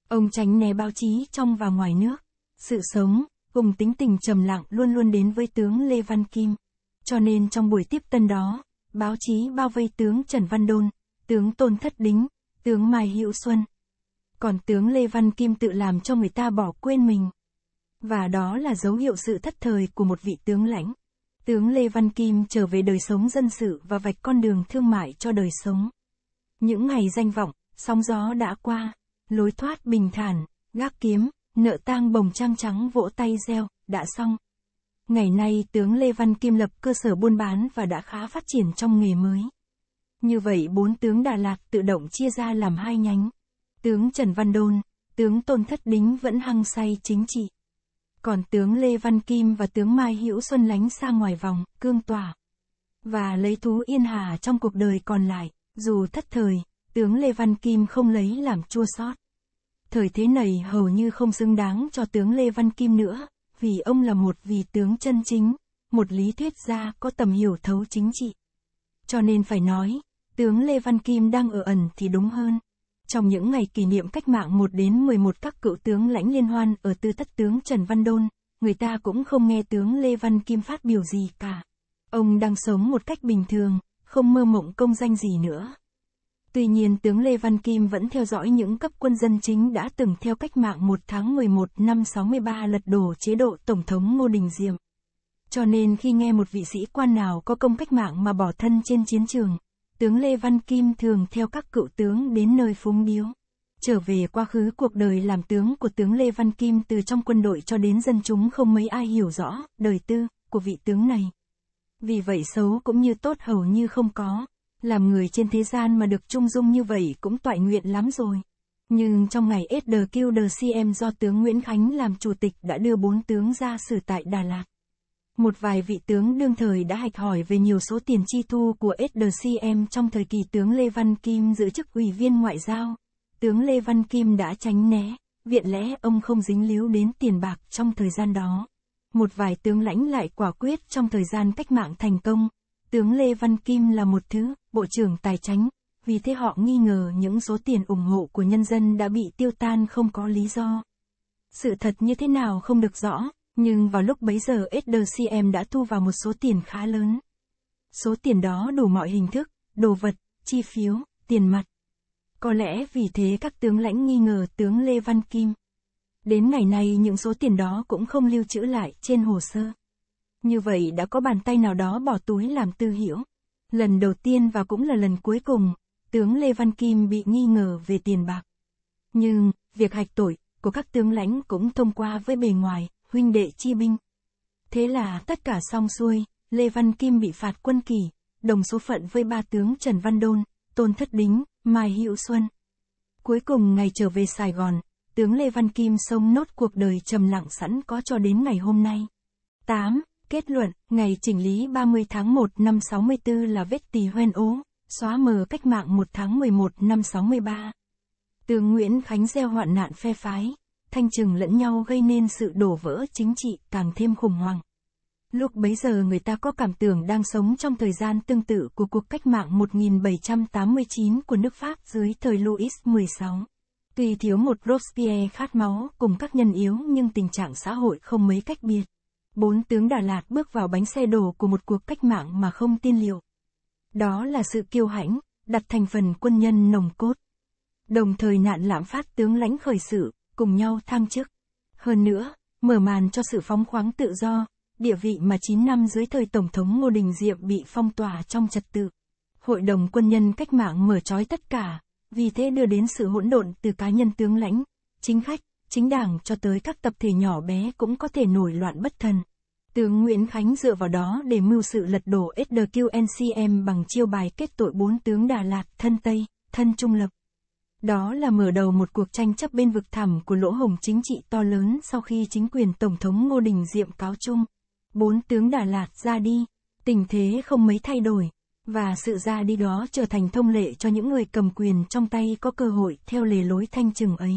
Ông tránh né báo chí trong và ngoài nước. Sự sống, cùng tính tình trầm lặng luôn luôn đến với tướng Lê Văn Kim. Cho nên trong buổi tiếp tân đó, báo chí bao vây tướng Trần Văn Đôn, tướng Tôn Thất Đính, tướng Mai Hữu Xuân. Còn tướng Lê Văn Kim tự làm cho người ta bỏ quên mình. Và đó là dấu hiệu sự thất thời của một vị tướng lãnh. Tướng Lê Văn Kim trở về đời sống dân sự và vạch con đường thương mại cho đời sống. Những ngày danh vọng, sóng gió đã qua, lối thoát bình thản, gác kiếm, nợ tang bồng trăng trắng vỗ tay reo, đã xong, Ngày nay tướng Lê Văn Kim lập cơ sở buôn bán và đã khá phát triển trong nghề mới. Như vậy bốn tướng Đà Lạt tự động chia ra làm hai nhánh. Tướng Trần Văn Đôn, tướng Tôn Thất Đính vẫn hăng say chính trị. Còn tướng Lê Văn Kim và tướng Mai Hữu Xuân lánh xa ngoài vòng, cương tỏa. Và lấy thú yên hà trong cuộc đời còn lại, dù thất thời, tướng Lê Văn Kim không lấy làm chua sót. Thời thế này hầu như không xứng đáng cho tướng Lê Văn Kim nữa, vì ông là một vị tướng chân chính, một lý thuyết gia có tầm hiểu thấu chính trị. Cho nên phải nói, tướng Lê Văn Kim đang ở ẩn thì đúng hơn. Trong những ngày kỷ niệm cách mạng 1 đến 11 các cựu tướng lãnh liên hoan ở tư thất tướng Trần Văn Đôn, người ta cũng không nghe tướng Lê Văn Kim phát biểu gì cả. Ông đang sống một cách bình thường, không mơ mộng công danh gì nữa. Tuy nhiên tướng Lê Văn Kim vẫn theo dõi những cấp quân dân chính đã từng theo cách mạng 1 tháng 11 năm 63 lật đổ chế độ Tổng thống Ngô Đình Diệm. Cho nên khi nghe một vị sĩ quan nào có công cách mạng mà bỏ thân trên chiến trường, tướng Lê Văn Kim thường theo các cựu tướng đến nơi phúng điếu. Trở về quá khứ cuộc đời làm tướng của tướng Lê Văn Kim từ trong quân đội cho đến dân chúng không mấy ai hiểu rõ đời tư của vị tướng này. Vì vậy xấu cũng như tốt hầu như không có. Làm người trên thế gian mà được trung dung như vậy cũng toại nguyện lắm rồi. Nhưng trong ngày SDQDCM do tướng Nguyễn Khánh làm chủ tịch đã đưa bốn tướng ra xử tại Đà Lạt. Một vài vị tướng đương thời đã hạch hỏi về nhiều số tiền chi thu của SDCM trong thời kỳ tướng Lê Văn Kim giữ chức ủy viên ngoại giao. Tướng Lê Văn Kim đã tránh né, viện lẽ ông không dính líu đến tiền bạc trong thời gian đó. Một vài tướng lãnh lại quả quyết trong thời gian cách mạng thành công, Tướng Lê Văn Kim là một thứ, Bộ trưởng Tài chánh, vì thế họ nghi ngờ những số tiền ủng hộ của nhân dân đã bị tiêu tan không có lý do. Sự thật như thế nào không được rõ, nhưng vào lúc bấy giờ SDCM đã thu vào một số tiền khá lớn. Số tiền đó đủ mọi hình thức, đồ vật, chi phiếu, tiền mặt. Có lẽ vì thế các tướng lãnh nghi ngờ tướng Lê Văn Kim. Đến ngày nay những số tiền đó cũng không lưu trữ lại trên hồ sơ. Như vậy đã có bàn tay nào đó bỏ túi làm tư hiểu. Lần đầu tiên và cũng là lần cuối cùng, tướng Lê Văn Kim bị nghi ngờ về tiền bạc. Nhưng, việc hạch tội của các tướng lãnh cũng thông qua với bề ngoài, huynh đệ chi binh. Thế là tất cả xong xuôi, Lê Văn Kim bị phạt quân kỳ, đồng số phận với ba tướng Trần Văn Đôn, Tôn Thất Đính, Mai Hữu Xuân. Cuối cùng ngày trở về Sài Gòn, tướng Lê Văn Kim sông nốt cuộc đời trầm lặng sẵn có cho đến ngày hôm nay. 8. Kết luận, ngày chỉnh lý 30 tháng 1 năm 64 là vết tì hoen ố, xóa mờ cách mạng 1 tháng 11 năm 63. tướng Nguyễn Khánh gieo hoạn nạn phe phái, thanh trừng lẫn nhau gây nên sự đổ vỡ chính trị càng thêm khủng hoảng. Lúc bấy giờ người ta có cảm tưởng đang sống trong thời gian tương tự của cuộc cách mạng 1789 của nước Pháp dưới thời Louis XVI. Tuy thiếu một Robespierre khát máu cùng các nhân yếu nhưng tình trạng xã hội không mấy cách biệt bốn tướng Đà Lạt bước vào bánh xe đổ của một cuộc cách mạng mà không tin liệu. Đó là sự kiêu hãnh, đặt thành phần quân nhân nồng cốt. Đồng thời nạn lạm phát tướng lãnh khởi sự, cùng nhau tham chức. Hơn nữa, mở màn cho sự phóng khoáng tự do, địa vị mà 9 năm dưới thời Tổng thống Ngô Đình Diệm bị phong tỏa trong trật tự. Hội đồng quân nhân cách mạng mở trói tất cả, vì thế đưa đến sự hỗn độn từ cá nhân tướng lãnh, chính khách, chính đảng cho tới các tập thể nhỏ bé cũng có thể nổi loạn bất thần. Tướng Nguyễn Khánh dựa vào đó để mưu sự lật đổ SDQNCM bằng chiêu bài kết tội bốn tướng Đà Lạt, thân Tây, thân Trung Lập. Đó là mở đầu một cuộc tranh chấp bên vực thẳm của lỗ hồng chính trị to lớn sau khi chính quyền Tổng thống Ngô Đình Diệm cáo chung. Bốn tướng Đà Lạt ra đi, tình thế không mấy thay đổi, và sự ra đi đó trở thành thông lệ cho những người cầm quyền trong tay có cơ hội theo lề lối thanh trừng ấy.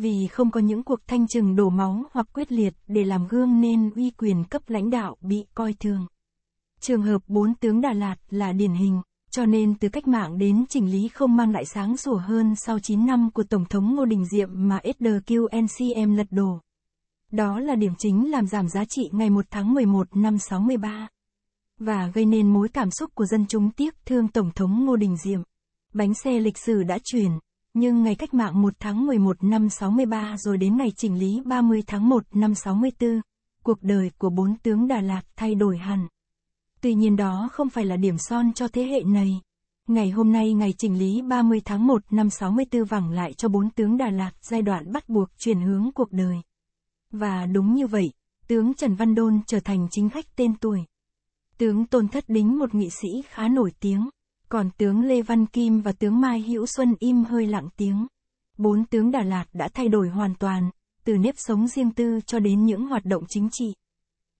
Vì không có những cuộc thanh trừng đổ máu hoặc quyết liệt để làm gương nên uy quyền cấp lãnh đạo bị coi thường. Trường hợp bốn tướng Đà Lạt là điển hình, cho nên từ cách mạng đến chỉnh lý không mang lại sáng sủa hơn sau 9 năm của Tổng thống Ngô Đình Diệm mà SDQNCM lật đổ. Đó là điểm chính làm giảm giá trị ngày 1 tháng 11 năm 63 và gây nên mối cảm xúc của dân chúng tiếc thương Tổng thống Ngô Đình Diệm. Bánh xe lịch sử đã chuyển, nhưng ngày cách mạng 1 tháng 11 năm 63 rồi đến ngày chỉnh lý 30 tháng 1 năm 64, cuộc đời của bốn tướng Đà Lạt thay đổi hẳn. Tuy nhiên đó không phải là điểm son cho thế hệ này. Ngày hôm nay ngày chỉnh lý 30 tháng 1 năm 64 vẳng lại cho bốn tướng Đà Lạt giai đoạn bắt buộc chuyển hướng cuộc đời. Và đúng như vậy, tướng Trần Văn Đôn trở thành chính khách tên tuổi. Tướng Tôn Thất Đính một nghị sĩ khá nổi tiếng còn tướng Lê Văn Kim và tướng Mai Hữu Xuân im hơi lặng tiếng. Bốn tướng Đà Lạt đã thay đổi hoàn toàn, từ nếp sống riêng tư cho đến những hoạt động chính trị.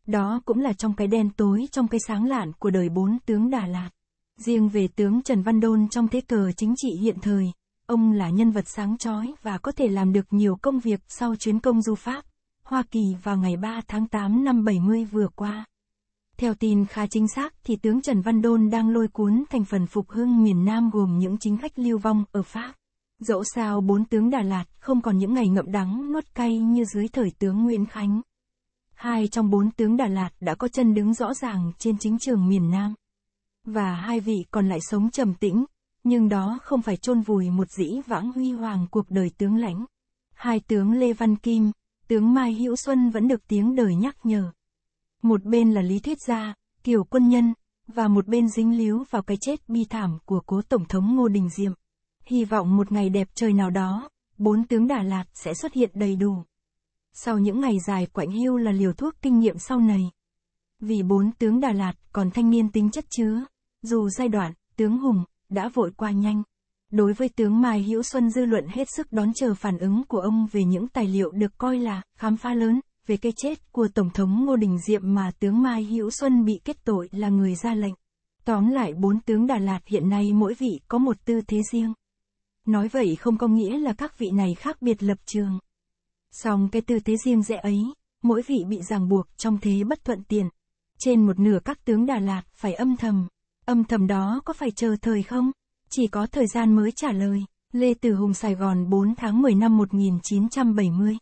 Đó cũng là trong cái đen tối trong cái sáng lạn của đời bốn tướng Đà Lạt. Riêng về tướng Trần Văn Đôn trong thế cờ chính trị hiện thời, ông là nhân vật sáng chói và có thể làm được nhiều công việc sau chuyến công du Pháp, Hoa Kỳ vào ngày 3 tháng 8 năm 70 vừa qua. Theo tin khá chính xác thì tướng Trần Văn Đôn đang lôi cuốn thành phần phục hưng miền Nam gồm những chính khách lưu vong ở Pháp. Dẫu sao bốn tướng Đà Lạt không còn những ngày ngậm đắng nuốt cay như dưới thời tướng Nguyễn Khánh. Hai trong bốn tướng Đà Lạt đã có chân đứng rõ ràng trên chính trường miền Nam. Và hai vị còn lại sống trầm tĩnh, nhưng đó không phải chôn vùi một dĩ vãng huy hoàng cuộc đời tướng lãnh. Hai tướng Lê Văn Kim, tướng Mai Hữu Xuân vẫn được tiếng đời nhắc nhở. Một bên là lý thuyết gia, kiểu quân nhân, và một bên dính líu vào cái chết bi thảm của cố Tổng thống Ngô Đình Diệm. Hy vọng một ngày đẹp trời nào đó, bốn tướng Đà Lạt sẽ xuất hiện đầy đủ. Sau những ngày dài quạnh hưu là liều thuốc kinh nghiệm sau này. Vì bốn tướng Đà Lạt còn thanh niên tính chất chứ, dù giai đoạn, tướng Hùng, đã vội qua nhanh. Đối với tướng Mai Hữu Xuân dư luận hết sức đón chờ phản ứng của ông về những tài liệu được coi là khám phá lớn về cái chết của Tổng thống Ngô Đình Diệm mà tướng Mai Hữu Xuân bị kết tội là người ra lệnh. Tóm lại bốn tướng Đà Lạt hiện nay mỗi vị có một tư thế riêng. Nói vậy không có nghĩa là các vị này khác biệt lập trường. Song cái tư thế riêng rẽ ấy, mỗi vị bị ràng buộc trong thế bất thuận tiền. Trên một nửa các tướng Đà Lạt phải âm thầm. Âm thầm đó có phải chờ thời không? Chỉ có thời gian mới trả lời. Lê Từ Hùng Sài Gòn 4 tháng 10 năm 1970